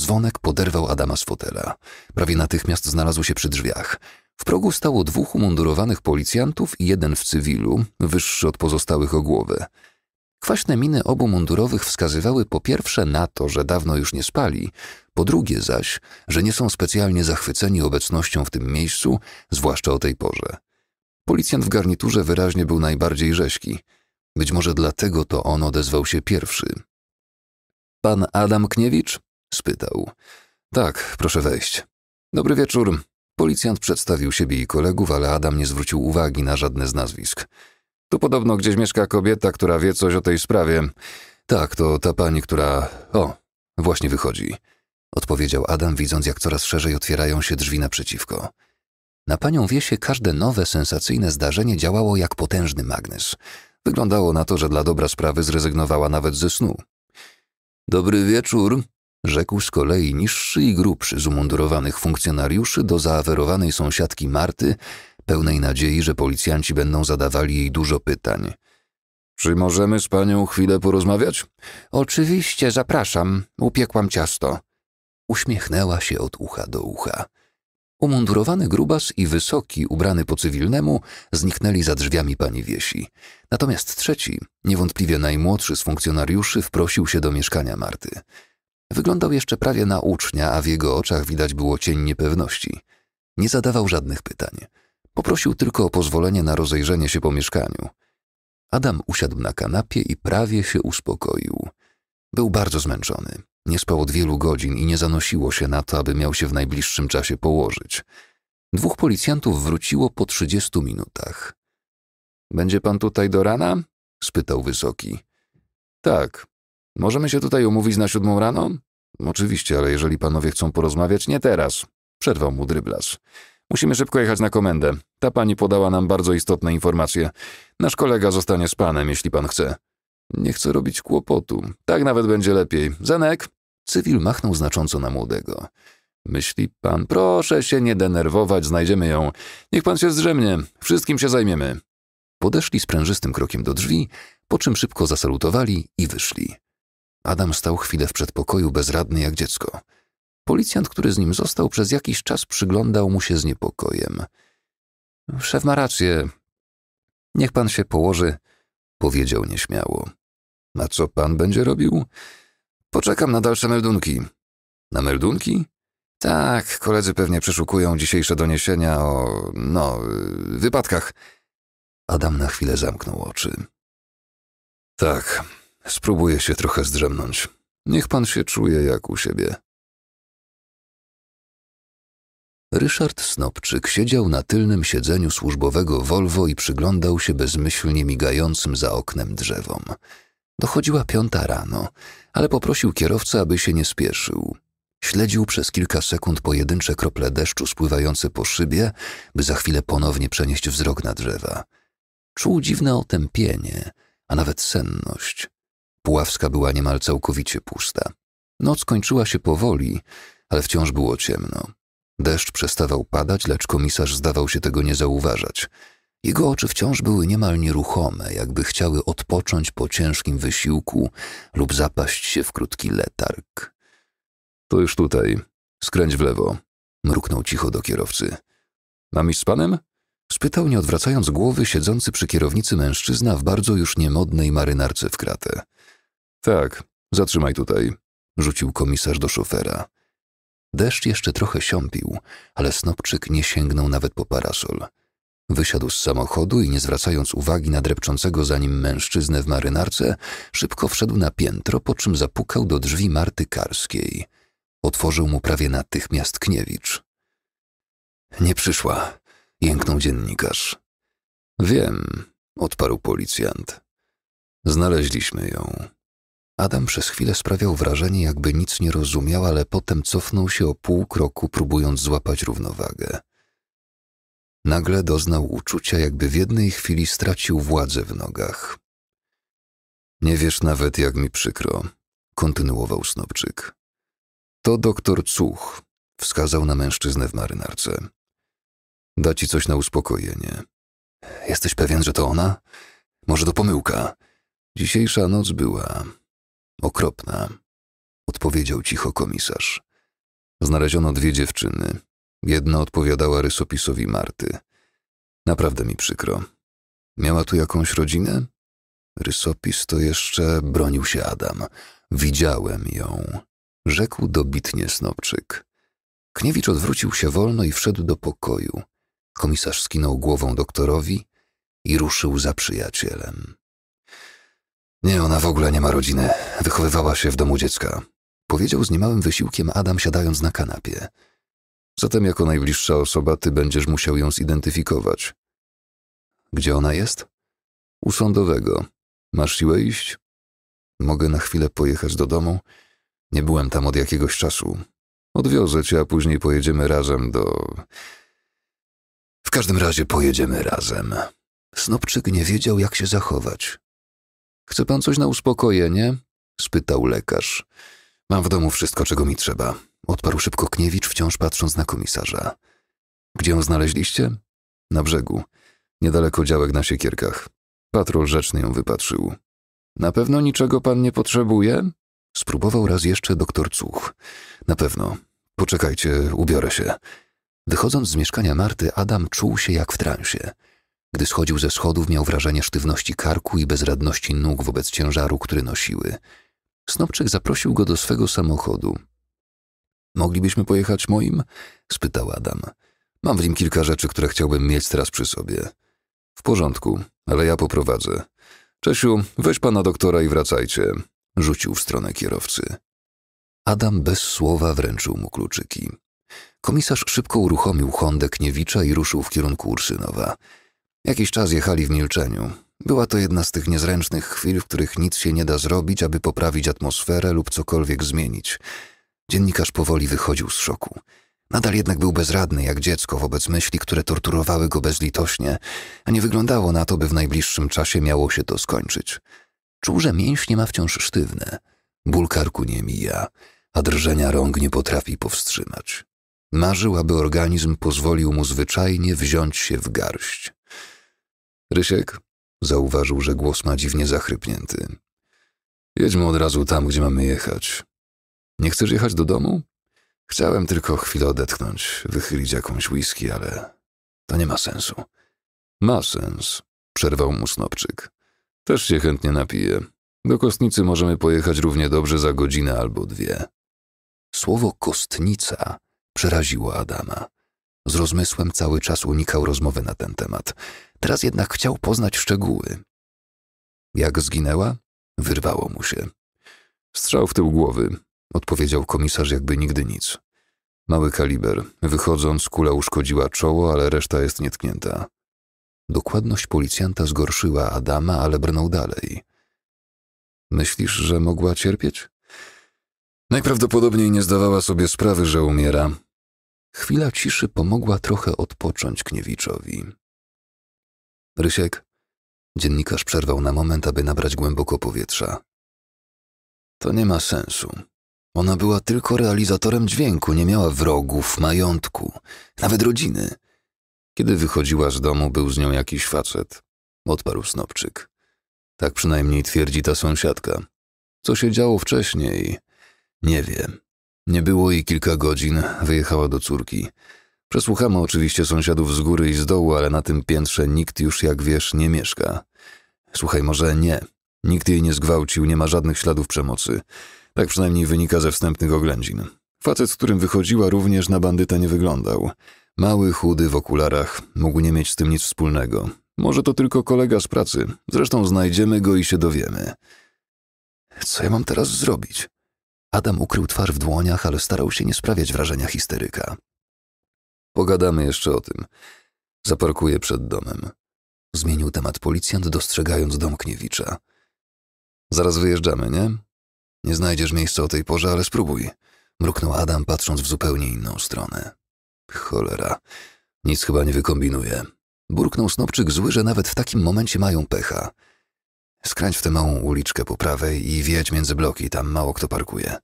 Dzwonek poderwał Adama z fotela. Prawie natychmiast znalazł się przy drzwiach. W progu stało dwóch umundurowanych policjantów i jeden w cywilu, wyższy od pozostałych o głowę. Kwaśne miny obu mundurowych wskazywały po pierwsze na to, że dawno już nie spali, po drugie zaś, że nie są specjalnie zachwyceni obecnością w tym miejscu, zwłaszcza o tej porze. Policjant w garniturze wyraźnie był najbardziej rzeźki. Być może dlatego to on odezwał się pierwszy. Pan Adam Kniewicz? spytał. Tak, proszę wejść. Dobry wieczór, Policjant przedstawił siebie i kolegów, ale Adam nie zwrócił uwagi na żadne z nazwisk. Tu podobno gdzieś mieszka kobieta, która wie coś o tej sprawie. Tak, to ta pani, która. O, właśnie wychodzi. Odpowiedział Adam, widząc, jak coraz szerzej otwierają się drzwi naprzeciwko. Na panią Wiesie każde nowe, sensacyjne zdarzenie działało jak potężny magnes. Wyglądało na to, że dla dobra sprawy zrezygnowała nawet ze snu. Dobry wieczór, rzekł z kolei niższy i grubszy z umundurowanych funkcjonariuszy do zaawerowanej sąsiadki Marty, pełnej nadziei, że policjanci będą zadawali jej dużo pytań. Czy możemy z panią chwilę porozmawiać? Oczywiście, zapraszam. Upiekłam ciasto. Uśmiechnęła się od ucha do ucha. Umundurowany grubas i wysoki, ubrany po cywilnemu, zniknęli za drzwiami pani Wiesi. Natomiast trzeci, niewątpliwie najmłodszy z funkcjonariuszy, wprosił się do mieszkania Marty. Wyglądał jeszcze prawie na ucznia, a w jego oczach widać było cień niepewności. Nie zadawał żadnych pytań. Poprosił tylko o pozwolenie na rozejrzenie się po mieszkaniu. Adam usiadł na kanapie i prawie się uspokoił. Był bardzo zmęczony. Nie spał od wielu godzin i nie zanosiło się na to, aby miał się w najbliższym czasie położyć. Dwóch policjantów wróciło po trzydziestu minutach. Będzie pan tutaj do rana? spytał wysoki. Tak, Możemy się tutaj umówić na siódmą rano? Oczywiście, ale jeżeli panowie chcą porozmawiać, nie teraz. Przerwał mu Dryblas. Musimy szybko jechać na komendę. Ta pani podała nam bardzo istotne informacje. Nasz kolega zostanie z panem, jeśli pan chce. Nie chcę robić kłopotu. Tak nawet będzie lepiej. Zenek? Cywil machnął znacząco na młodego. Myśli pan, proszę się nie denerwować, znajdziemy ją. Niech pan się zdrzemnie, wszystkim się zajmiemy. Podeszli sprężystym krokiem do drzwi, po czym szybko zasalutowali i wyszli. Adam stał chwilę w przedpokoju, bezradny jak dziecko. Policjant, który z nim został, przez jakiś czas przyglądał mu się z niepokojem. Szef ma rację. Niech pan się położy, powiedział nieśmiało. A co pan będzie robił? Poczekam na dalsze meldunki. Na meldunki? Tak, koledzy pewnie przeszukują dzisiejsze doniesienia o, no, wypadkach. Adam na chwilę zamknął oczy. Tak, Spróbuję się trochę zdrzemnąć. Niech pan się czuje jak u siebie. Ryszard Snopczyk siedział na tylnym siedzeniu służbowego Volvo i przyglądał się bezmyślnie migającym za oknem drzewom. Dochodziła piąta rano, ale poprosił kierowcę, aby się nie spieszył. Śledził przez kilka sekund pojedyncze krople deszczu spływające po szybie, by za chwilę ponownie przenieść wzrok na drzewa. Czuł dziwne otępienie, a nawet senność. Puławska była niemal całkowicie pusta. Noc kończyła się powoli, ale wciąż było ciemno. Deszcz przestawał padać, lecz komisarz zdawał się tego nie zauważać. Jego oczy wciąż były niemal nieruchome, jakby chciały odpocząć po ciężkim wysiłku lub zapaść się w krótki letarg. To już tutaj. Skręć w lewo. Mruknął cicho do kierowcy. Mam iść z panem? Spytał, nie odwracając głowy, siedzący przy kierownicy mężczyzna w bardzo już niemodnej marynarce w kratę. Tak, zatrzymaj tutaj, rzucił komisarz do szofera. Deszcz jeszcze trochę siąpił, ale Snopczyk nie sięgnął nawet po parasol. Wysiadł z samochodu i nie zwracając uwagi na drepczącego za nim mężczyznę w marynarce, szybko wszedł na piętro, po czym zapukał do drzwi Marty Karskiej. Otworzył mu prawie natychmiast Kniewicz. Nie przyszła, jęknął dziennikarz. Wiem, odparł policjant. Znaleźliśmy ją. Adam przez chwilę sprawiał wrażenie, jakby nic nie rozumiał, ale potem cofnął się o pół kroku, próbując złapać równowagę. Nagle doznał uczucia, jakby w jednej chwili stracił władzę w nogach. Nie wiesz nawet, jak mi przykro, kontynuował Snobczyk. To doktor Cuch, wskazał na mężczyznę w marynarce. Da ci coś na uspokojenie. Jesteś pewien, że to ona? Może to pomyłka? Dzisiejsza noc była Okropna, odpowiedział cicho komisarz. Znaleziono dwie dziewczyny. Jedna odpowiadała rysopisowi Marty. Naprawdę mi przykro. Miała tu jakąś rodzinę? Rysopis to jeszcze bronił się Adam. Widziałem ją, rzekł dobitnie Snopczyk. Kniewicz odwrócił się wolno i wszedł do pokoju. Komisarz skinął głową doktorowi i ruszył za przyjacielem. Nie, ona w ogóle nie ma rodziny. Wychowywała się w domu dziecka. Powiedział z niemałym wysiłkiem Adam siadając na kanapie. Zatem jako najbliższa osoba ty będziesz musiał ją zidentyfikować. Gdzie ona jest? U sądowego. Masz siłę iść? Mogę na chwilę pojechać do domu? Nie byłem tam od jakiegoś czasu. Odwiozę cię, a później pojedziemy razem do... W każdym razie pojedziemy razem. Snopczyk nie wiedział, jak się zachować. Chce pan coś na uspokojenie? spytał lekarz. Mam w domu wszystko, czego mi trzeba, odparł szybko Kniewicz, wciąż patrząc na komisarza. Gdzie ją znaleźliście? Na brzegu, niedaleko działek na siekierkach. Patrol rzeczny ją wypatrzył. Na pewno niczego pan nie potrzebuje? Spróbował raz jeszcze doktor Cuch. Na pewno. Poczekajcie, ubiorę się. Wychodząc z mieszkania Marty, Adam czuł się jak w transie. Gdy schodził ze schodów, miał wrażenie sztywności karku i bezradności nóg wobec ciężaru, który nosiły. Snopczyk zaprosił go do swego samochodu. Moglibyśmy pojechać moim? spytał Adam. Mam w nim kilka rzeczy, które chciałbym mieć teraz przy sobie. W porządku, ale ja poprowadzę. Czesiu, weź pana doktora i wracajcie, rzucił w stronę kierowcy. Adam bez słowa wręczył mu kluczyki. Komisarz szybko uruchomił Hondę Kniewicza i ruszył w kierunku Ursynowa. Jakiś czas jechali w milczeniu. Była to jedna z tych niezręcznych chwil, w których nic się nie da zrobić, aby poprawić atmosferę lub cokolwiek zmienić. Dziennikarz powoli wychodził z szoku. Nadal jednak był bezradny jak dziecko wobec myśli, które torturowały go bezlitośnie, a nie wyglądało na to, by w najbliższym czasie miało się to skończyć. Czuł, że mięśnie ma wciąż sztywne. Ból karku nie mija, a drżenia rąk nie potrafi powstrzymać. Marzył, aby organizm pozwolił mu zwyczajnie wziąć się w garść. Rysiek zauważył, że głos ma dziwnie zachrypnięty. Jedźmy od razu tam, gdzie mamy jechać. Nie chcesz jechać do domu? Chciałem tylko chwilę odetchnąć, wychylić jakąś whisky, ale to nie ma sensu. Ma sens, przerwał mu Snopczyk. Też się chętnie napiję. Do Kostnicy możemy pojechać równie dobrze za godzinę albo dwie. Słowo kostnica przeraziło Adama. Z rozmysłem cały czas unikał rozmowy na ten temat. Teraz jednak chciał poznać szczegóły. Jak zginęła? Wyrwało mu się. Strzał w tył głowy, odpowiedział komisarz jakby nigdy nic. Mały kaliber. Wychodząc, kula uszkodziła czoło, ale reszta jest nietknięta. Dokładność policjanta zgorszyła Adama, ale brnął dalej. Myślisz, że mogła cierpieć? Najprawdopodobniej nie zdawała sobie sprawy, że umiera. Chwila ciszy pomogła trochę odpocząć Kniewiczowi. Rysiek? Dziennikarz przerwał na moment, aby nabrać głęboko powietrza. To nie ma sensu. Ona była tylko realizatorem dźwięku, nie miała wrogów, majątku, nawet rodziny. Kiedy wychodziła z domu, był z nią jakiś facet. Odparł Snopczyk. Tak przynajmniej twierdzi ta sąsiadka. Co się działo wcześniej? Nie wiem. Nie było jej kilka godzin, wyjechała do córki. Przesłuchamy oczywiście sąsiadów z góry i z dołu, ale na tym piętrze nikt już, jak wiesz, nie mieszka. Słuchaj, może nie. Nikt jej nie zgwałcił, nie ma żadnych śladów przemocy. Tak przynajmniej wynika ze wstępnych oględzin. Facet, z którym wychodziła, również na bandyta nie wyglądał. Mały, chudy, w okularach. Mógł nie mieć z tym nic wspólnego. Może to tylko kolega z pracy. Zresztą znajdziemy go i się dowiemy. Co ja mam teraz zrobić? Adam ukrył twarz w dłoniach, ale starał się nie sprawiać wrażenia histeryka. Pogadamy jeszcze o tym. Zaparkuję przed domem. Zmienił temat policjant, dostrzegając dom Kniewicza. Zaraz wyjeżdżamy, nie? Nie znajdziesz miejsca o tej porze, ale spróbuj. Mruknął Adam, patrząc w zupełnie inną stronę. Cholera. Nic chyba nie wykombinuje. Burknął Snopczyk zły, że nawet w takim momencie mają pecha. Skręć w tę małą uliczkę po prawej i wjedź między bloki, tam mało kto parkuje.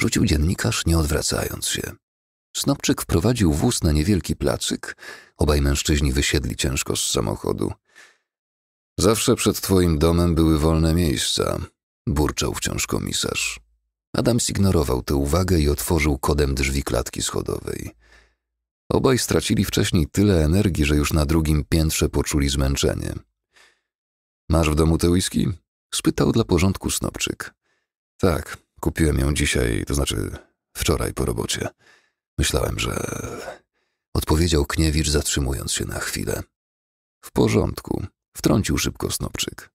Rzucił dziennikarz, nie odwracając się. Snopczyk wprowadził wóz na niewielki placyk. Obaj mężczyźni wysiedli ciężko z samochodu. Zawsze przed twoim domem były wolne miejsca, burczał wciąż komisarz. Adam zignorował tę uwagę i otworzył kodem drzwi klatki schodowej. Obaj stracili wcześniej tyle energii, że już na drugim piętrze poczuli zmęczenie. Masz w domu te whisky? spytał dla porządku Snopczyk. Tak, kupiłem ją dzisiaj, to znaczy wczoraj po robocie. Myślałem, że. Odpowiedział Kniewicz, zatrzymując się na chwilę. W porządku, wtrącił szybko Snopczyk.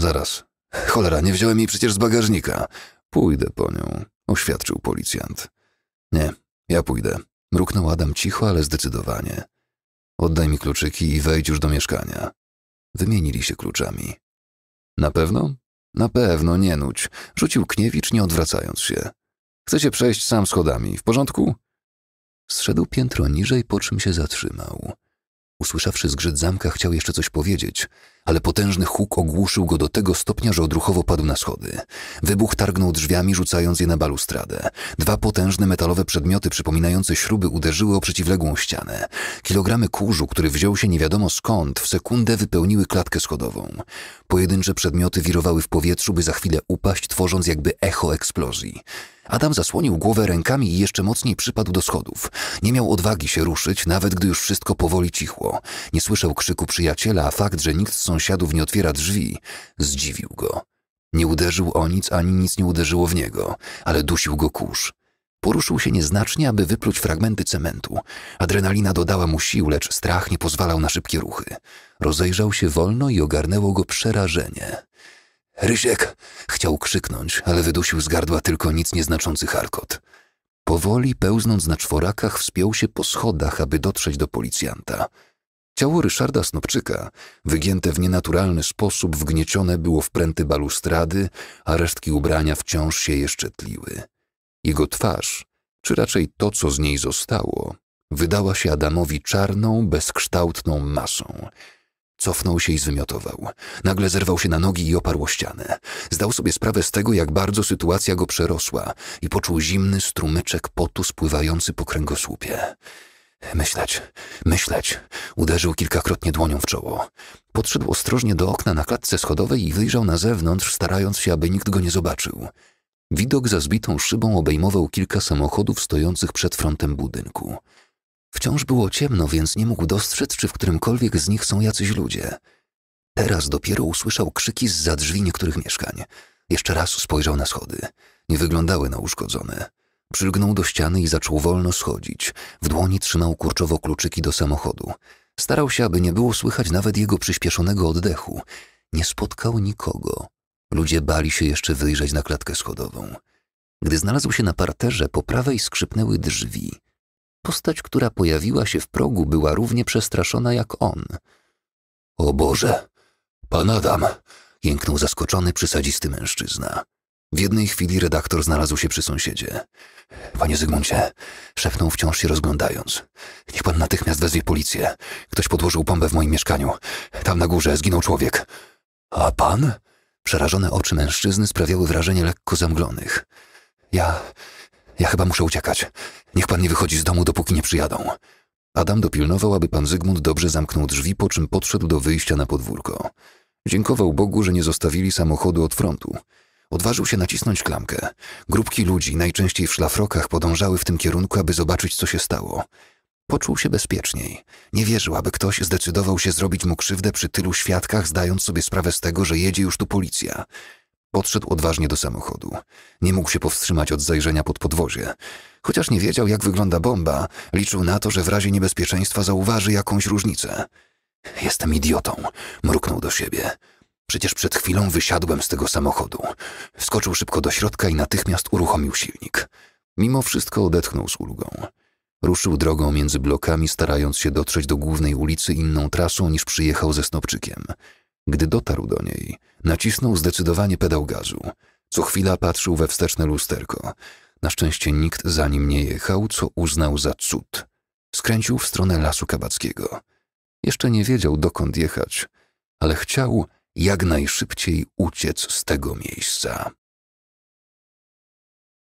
Zaraz. Cholera, nie wziąłem jej przecież z bagażnika. Pójdę po nią, oświadczył policjant. Nie, ja pójdę. Mruknął Adam cicho, ale zdecydowanie. Oddaj mi kluczyki i wejdź już do mieszkania. Wymienili się kluczami. Na pewno? Na pewno, nie nuć. Rzucił Kniewicz, nie odwracając się. Chcę się przejść sam schodami. W porządku? Zszedł piętro niżej, po czym się zatrzymał. Usłyszawszy zgrzyt zamka, chciał jeszcze coś powiedzieć, ale potężny huk ogłuszył go do tego stopnia, że odruchowo padł na schody. Wybuch targnął drzwiami, rzucając je na balustradę. Dwa potężne metalowe przedmioty przypominające śruby uderzyły o przeciwległą ścianę. Kilogramy kurzu, który wziął się nie wiadomo skąd, w sekundę wypełniły klatkę schodową. Pojedyncze przedmioty wirowały w powietrzu, by za chwilę upaść, tworząc jakby echo eksplozji. Adam zasłonił głowę rękami i jeszcze mocniej przypadł do schodów. Nie miał odwagi się ruszyć, nawet gdy już wszystko powoli cichło. Nie słyszał krzyku przyjaciela, a fakt, że nikt z sąsiadów nie otwiera drzwi, zdziwił go. Nie uderzył o nic, ani nic nie uderzyło w niego, ale dusił go kurz. Poruszył się nieznacznie, aby wypluć fragmenty cementu. Adrenalina dodała mu sił, lecz strach nie pozwalał na szybkie ruchy. Rozejrzał się wolno i ogarnęło go przerażenie. Rysiek! Chciał krzyknąć, ale wydusił z gardła tylko nic nieznaczący charkot. Powoli, pełznąc na czworakach, wspiął się po schodach, aby dotrzeć do policjanta. Ciało Ryszarda Snopczyka, wygięte w nienaturalny sposób, wgniecione było w pręty balustrady, a resztki ubrania wciąż się jeszcze tliły. Jego twarz, czy raczej to, co z niej zostało, wydała się Adamowi czarną, bezkształtną masą. Cofnął się i zwymiotował. Nagle zerwał się na nogi i oparł o ścianę. Zdał sobie sprawę z tego, jak bardzo sytuacja go przerosła i poczuł zimny strumyczek potu spływający po kręgosłupie. Myśleć, myśleć. Uderzył kilkakrotnie dłonią w czoło. Podszedł ostrożnie do okna na klatce schodowej i wyjrzał na zewnątrz, starając się, aby nikt go nie zobaczył. Widok za zbitą szybą obejmował kilka samochodów stojących przed frontem budynku. Wciąż było ciemno, więc nie mógł dostrzec, czy w którymkolwiek z nich są jacyś ludzie. Teraz dopiero usłyszał krzyki z za drzwi niektórych mieszkań. Jeszcze raz spojrzał na schody. Nie wyglądały na uszkodzone. Przylgnął do ściany i zaczął wolno schodzić. W dłoni trzymał kurczowo kluczyki do samochodu. Starał się, aby nie było słychać nawet jego przyspieszonego oddechu. Nie spotkał nikogo. Ludzie bali się jeszcze wyjrzeć na klatkę schodową. Gdy znalazł się na parterze, po prawej skrzypnęły drzwi. Postać, która pojawiła się w progu, była równie przestraszona jak on. O Boże! Pan Adam! jęknął zaskoczony, przysadzisty mężczyzna. W jednej chwili redaktor znalazł się przy sąsiedzie. Panie Zygmuncie, szepnął wciąż się rozglądając. Niech pan natychmiast wezwie policję. Ktoś podłożył bombę w moim mieszkaniu. Tam na górze zginął człowiek. A pan? Przerażone oczy mężczyzny sprawiały wrażenie lekko zamglonych. Ja. ja chyba muszę uciekać. Niech pan nie wychodzi z domu, dopóki nie przyjadą. Adam dopilnował, aby pan Zygmunt dobrze zamknął drzwi, po czym podszedł do wyjścia na podwórko. Dziękował Bogu, że nie zostawili samochodu od frontu. Odważył się nacisnąć klamkę. Grupki ludzi, najczęściej w szlafrokach, podążały w tym kierunku, aby zobaczyć, co się stało. Poczuł się bezpieczniej. Nie wierzył, aby ktoś zdecydował się zrobić mu krzywdę przy tylu świadkach, zdając sobie sprawę z tego, że jedzie już tu policja. Podszedł odważnie do samochodu. Nie mógł się powstrzymać od zajrzenia pod podwozie. Chociaż nie wiedział, jak wygląda bomba, liczył na to, że w razie niebezpieczeństwa zauważy jakąś różnicę. Jestem idiotą, mruknął do siebie. Przecież przed chwilą wysiadłem z tego samochodu. Wskoczył szybko do środka i natychmiast uruchomił silnik. Mimo wszystko odetchnął z ulgą. Ruszył drogą między blokami, starając się dotrzeć do głównej ulicy inną trasą niż przyjechał ze Snopczykiem. Gdy dotarł do niej, nacisnął zdecydowanie pedał gazu. Co chwila patrzył we wsteczne lusterko. Na szczęście nikt za nim nie jechał, co uznał za cud. Skręcił w stronę Lasu Kabackiego. Jeszcze nie wiedział, dokąd jechać, ale chciał jak najszybciej uciec z tego miejsca.